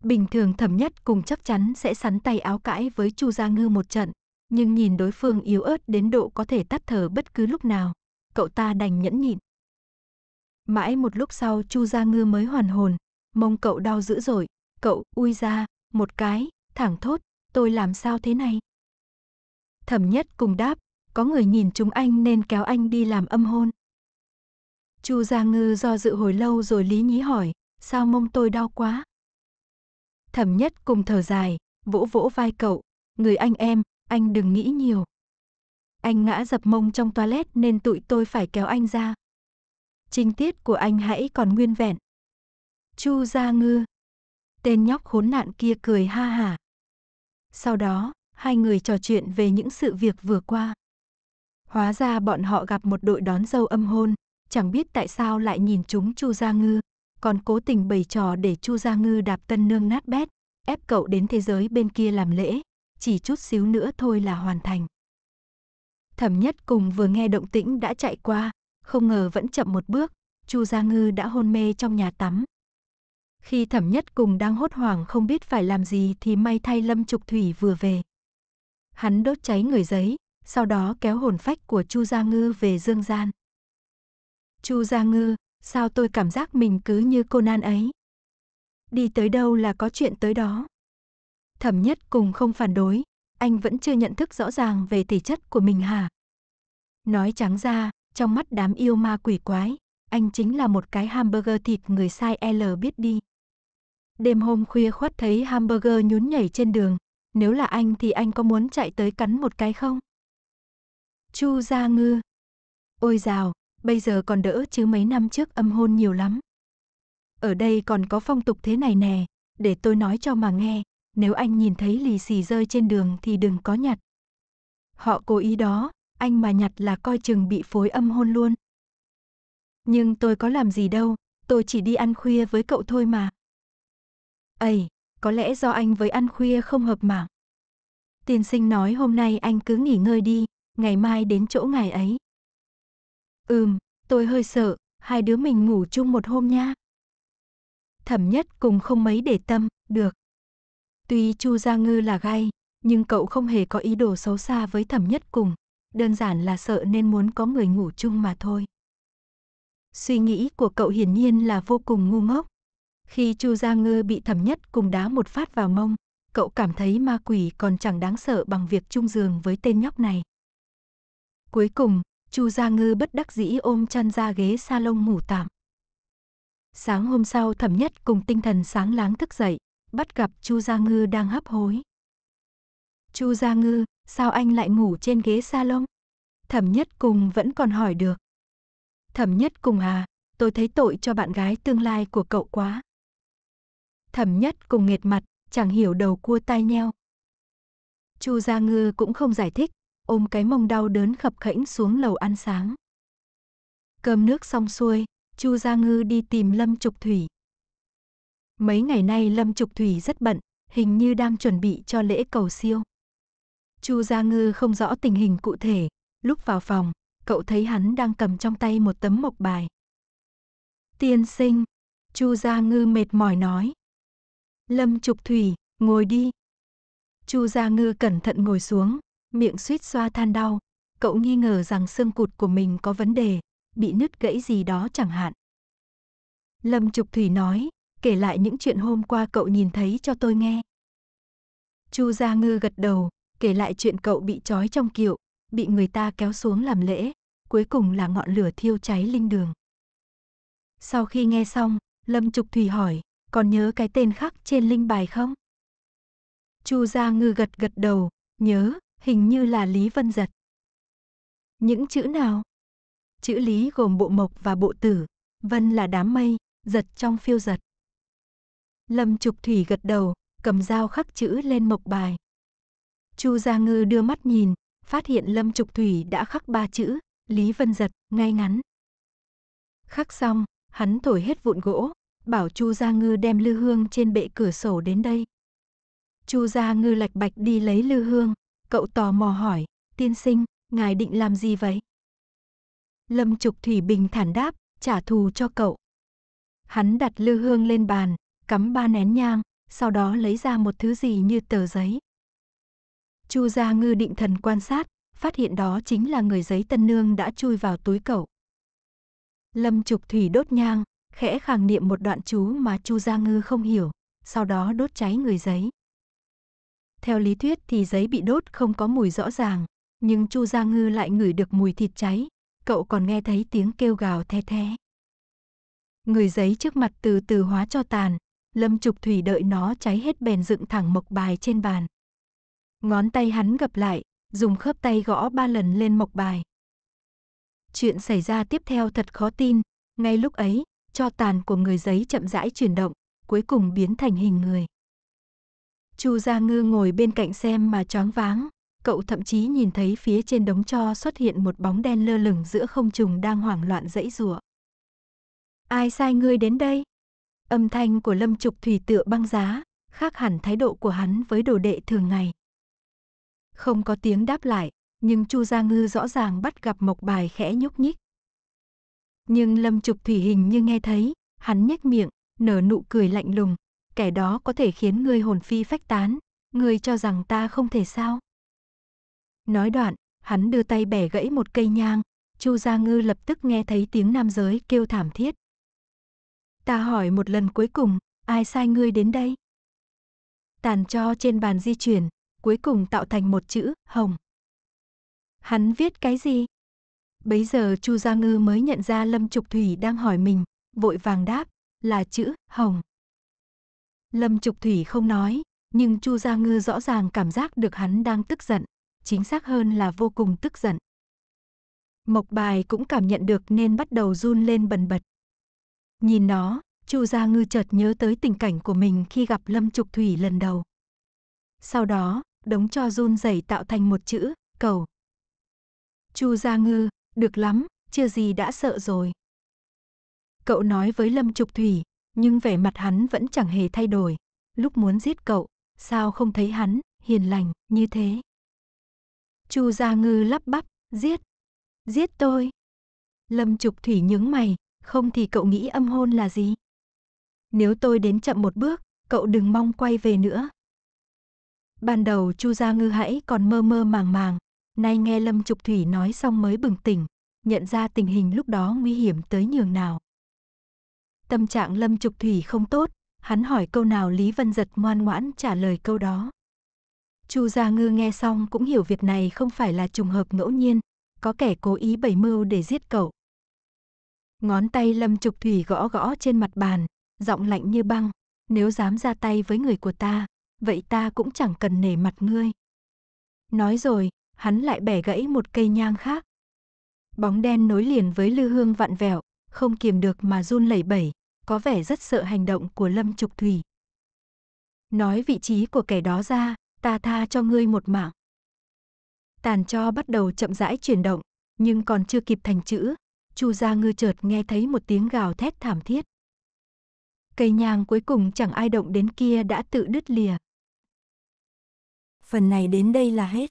Bình thường thẩm nhất cùng chắc chắn sẽ sắn tay áo cãi với Chu Gia Ngư một trận, nhưng nhìn đối phương yếu ớt đến độ có thể tắt thở bất cứ lúc nào, cậu ta đành nhẫn nhịn. Mãi một lúc sau Chu Gia Ngư mới hoàn hồn, mông cậu đau dữ dội, cậu ui ra, một cái, thẳng thốt, tôi làm sao thế này? Thẩm nhất cùng đáp, có người nhìn chúng anh nên kéo anh đi làm âm hôn. Chu Gia Ngư do dự hồi lâu rồi lý nhí hỏi, sao mông tôi đau quá? Thẩm nhất cùng thở dài, vỗ vỗ vai cậu, người anh em, anh đừng nghĩ nhiều. Anh ngã dập mông trong toilet nên tụi tôi phải kéo anh ra. Trinh tiết của anh hãy còn nguyên vẹn. Chu Gia Ngư. Tên nhóc khốn nạn kia cười ha hả. Sau đó, hai người trò chuyện về những sự việc vừa qua. Hóa ra bọn họ gặp một đội đón dâu âm hôn, chẳng biết tại sao lại nhìn chúng Chu Gia Ngư, còn cố tình bày trò để Chu Gia Ngư đạp tân nương nát bét, ép cậu đến thế giới bên kia làm lễ, chỉ chút xíu nữa thôi là hoàn thành. Thẩm Nhất cùng vừa nghe động tĩnh đã chạy qua, không ngờ vẫn chậm một bước, Chu Gia Ngư đã hôn mê trong nhà tắm. Khi Thẩm Nhất cùng đang hốt hoảng không biết phải làm gì thì may thay Lâm Trục Thủy vừa về hắn đốt cháy người giấy, sau đó kéo hồn phách của Chu Gia Ngư về dương gian. Chu Gia Ngư, sao tôi cảm giác mình cứ như cô nan ấy? Đi tới đâu là có chuyện tới đó. Thẩm nhất cùng không phản đối, anh vẫn chưa nhận thức rõ ràng về thể chất của mình hả? Nói trắng ra, trong mắt đám yêu ma quỷ quái, anh chính là một cái hamburger thịt người sai L biết đi. Đêm hôm khuya khoát thấy hamburger nhún nhảy trên đường, nếu là anh thì anh có muốn chạy tới cắn một cái không? Chu Gia Ngư. Ôi dào, bây giờ còn đỡ chứ mấy năm trước âm hôn nhiều lắm. Ở đây còn có phong tục thế này nè, để tôi nói cho mà nghe, nếu anh nhìn thấy lì xì rơi trên đường thì đừng có nhặt. Họ cố ý đó, anh mà nhặt là coi chừng bị phối âm hôn luôn. Nhưng tôi có làm gì đâu, tôi chỉ đi ăn khuya với cậu thôi mà. Ây, có lẽ do anh với ăn khuya không hợp mà Tiên sinh nói hôm nay anh cứ nghỉ ngơi đi, ngày mai đến chỗ ngài ấy. Ừm, tôi hơi sợ, hai đứa mình ngủ chung một hôm nha. Thẩm nhất cùng không mấy để tâm, được. Tuy Chu Gia Ngư là gai, nhưng cậu không hề có ý đồ xấu xa với thẩm nhất cùng, đơn giản là sợ nên muốn có người ngủ chung mà thôi. Suy nghĩ của cậu hiển nhiên là vô cùng ngu ngốc, khi Chu Gia Ngư bị thẩm nhất cùng đá một phát vào mông, cậu cảm thấy ma quỷ còn chẳng đáng sợ bằng việc chung giường với tên nhóc này. Cuối cùng, Chu Gia Ngư bất đắc dĩ ôm chăn ra ghế salon ngủ tạm. Sáng hôm sau thẩm nhất cùng tinh thần sáng láng thức dậy, bắt gặp Chu Gia Ngư đang hấp hối. Chu Gia Ngư, sao anh lại ngủ trên ghế salon? Thẩm nhất cùng vẫn còn hỏi được. Thẩm nhất cùng à, tôi thấy tội cho bạn gái tương lai của cậu quá thẩm nhất cùng nghệt mặt, chẳng hiểu đầu cua tai nheo. Chu Gia Ngư cũng không giải thích, ôm cái mông đau đớn khập khẽnh xuống lầu ăn sáng. Cơm nước xong xuôi, Chu Gia Ngư đi tìm Lâm Trục Thủy. Mấy ngày nay Lâm Trục Thủy rất bận, hình như đang chuẩn bị cho lễ cầu siêu. Chu Gia Ngư không rõ tình hình cụ thể, lúc vào phòng, cậu thấy hắn đang cầm trong tay một tấm mộc bài. Tiên sinh, Chu Gia Ngư mệt mỏi nói. Lâm Trục Thủy, ngồi đi. Chu Gia Ngư cẩn thận ngồi xuống, miệng suýt xoa than đau. Cậu nghi ngờ rằng xương cụt của mình có vấn đề, bị nứt gãy gì đó chẳng hạn. Lâm Trục Thủy nói, kể lại những chuyện hôm qua cậu nhìn thấy cho tôi nghe. Chu Gia Ngư gật đầu, kể lại chuyện cậu bị trói trong kiệu, bị người ta kéo xuống làm lễ, cuối cùng là ngọn lửa thiêu cháy linh đường. Sau khi nghe xong, Lâm Trục Thủy hỏi, còn nhớ cái tên khắc trên linh bài không? Chu Gia Ngư gật gật đầu, nhớ, hình như là Lý Vân Giật. Những chữ nào? Chữ Lý gồm bộ mộc và bộ tử, Vân là đám mây, giật trong phiêu giật. Lâm Trục Thủy gật đầu, cầm dao khắc chữ lên mộc bài. Chu Gia Ngư đưa mắt nhìn, phát hiện Lâm Trục Thủy đã khắc ba chữ, Lý Vân Giật, ngay ngắn. Khắc xong, hắn thổi hết vụn gỗ, bảo Chu Gia Ngư đem lư hương trên bệ cửa sổ đến đây. Chu Gia Ngư lạch bạch đi lấy lư hương, cậu tò mò hỏi, tiên sinh, ngài định làm gì vậy? Lâm Trục Thủy bình thản đáp, trả thù cho cậu. Hắn đặt lư hương lên bàn, cắm ba nén nhang, sau đó lấy ra một thứ gì như tờ giấy. Chu Gia Ngư định thần quan sát, phát hiện đó chính là người giấy tân nương đã chui vào túi cậu. Lâm Trục Thủy đốt nhang, khẽ khàng niệm một đoạn chú mà Chu Gia Ngư không hiểu, sau đó đốt cháy người giấy. Theo lý thuyết thì giấy bị đốt không có mùi rõ ràng, nhưng Chu Gia Ngư lại ngửi được mùi thịt cháy, cậu còn nghe thấy tiếng kêu gào the thé. Người giấy trước mặt từ từ hóa cho tàn, Lâm Trục Thủy đợi nó cháy hết bèn dựng thẳng mộc bài trên bàn. Ngón tay hắn gập lại, dùng khớp tay gõ ba lần lên mộc bài. Chuyện xảy ra tiếp theo thật khó tin, ngay lúc ấy, cho tàn của người giấy chậm rãi chuyển động, cuối cùng biến thành hình người. Chu Gia Ngư ngồi bên cạnh xem mà choáng váng, cậu thậm chí nhìn thấy phía trên đống cho xuất hiện một bóng đen lơ lửng giữa không trùng đang hoảng loạn dãy rủa. Ai sai ngươi đến đây? Âm thanh của Lâm Trục Thủy tựa băng giá, khác hẳn thái độ của hắn với đồ đệ thường ngày. Không có tiếng đáp lại, nhưng Chu Gia Ngư rõ ràng bắt gặp Mộc Bài khẽ nhúc nhích, nhưng Lâm Trục Thủy hình như nghe thấy, hắn nhếch miệng, nở nụ cười lạnh lùng, kẻ đó có thể khiến ngươi hồn phi phách tán, ngươi cho rằng ta không thể sao? Nói đoạn, hắn đưa tay bẻ gãy một cây nhang, Chu Gia Ngư lập tức nghe thấy tiếng nam giới kêu thảm thiết. Ta hỏi một lần cuối cùng, ai sai ngươi đến đây? Tàn cho trên bàn di chuyển, cuối cùng tạo thành một chữ, hồng. Hắn viết cái gì? Bấy giờ Chu Gia Ngư mới nhận ra Lâm Trục Thủy đang hỏi mình, vội vàng đáp, là chữ hồng. Lâm Trục Thủy không nói, nhưng Chu Gia Ngư rõ ràng cảm giác được hắn đang tức giận, chính xác hơn là vô cùng tức giận. Mộc Bài cũng cảm nhận được nên bắt đầu run lên bần bật. Nhìn nó, Chu Gia Ngư chợt nhớ tới tình cảnh của mình khi gặp Lâm Trục Thủy lần đầu. Sau đó, đống cho run rẩy tạo thành một chữ, cầu. Chu Gia Ngư, được lắm, chưa gì đã sợ rồi. Cậu nói với Lâm Trục Thủy, nhưng vẻ mặt hắn vẫn chẳng hề thay đổi. Lúc muốn giết cậu, sao không thấy hắn, hiền lành, như thế. Chu Gia Ngư lắp bắp, giết, giết tôi. Lâm Trục Thủy nhướng mày, không thì cậu nghĩ âm hôn là gì? Nếu tôi đến chậm một bước, cậu đừng mong quay về nữa. Ban đầu Chu Gia Ngư hãy còn mơ mơ màng màng, Nay nghe Lâm Trục Thủy nói xong mới bừng tỉnh, nhận ra tình hình lúc đó nguy hiểm tới nhường nào. Tâm trạng Lâm Trục Thủy không tốt, hắn hỏi câu nào Lý Vân Giật ngoan ngoãn trả lời câu đó. Chu Gia Ngư nghe xong cũng hiểu việc này không phải là trùng hợp ngẫu nhiên, có kẻ cố ý bày mưu để giết cậu. Ngón tay Lâm Trục Thủy gõ gõ trên mặt bàn, giọng lạnh như băng, nếu dám ra tay với người của ta, vậy ta cũng chẳng cần nể mặt ngươi. Nói rồi, hắn lại bẻ gãy một cây nhang khác. Bóng đen nối liền với lư hương vặn vẹo, không kiềm được mà run lẩy bẩy, có vẻ rất sợ hành động của Lâm Trục Thủy. Nói vị trí của kẻ đó ra, ta tha cho ngươi một mạng. Tàn cho bắt đầu chậm rãi chuyển động, nhưng còn chưa kịp thành chữ, Chu Gia Ngư chợt nghe thấy một tiếng gào thét thảm thiết. Cây nhang cuối cùng chẳng ai động đến kia đã tự đứt lìa. Phần này đến đây là hết.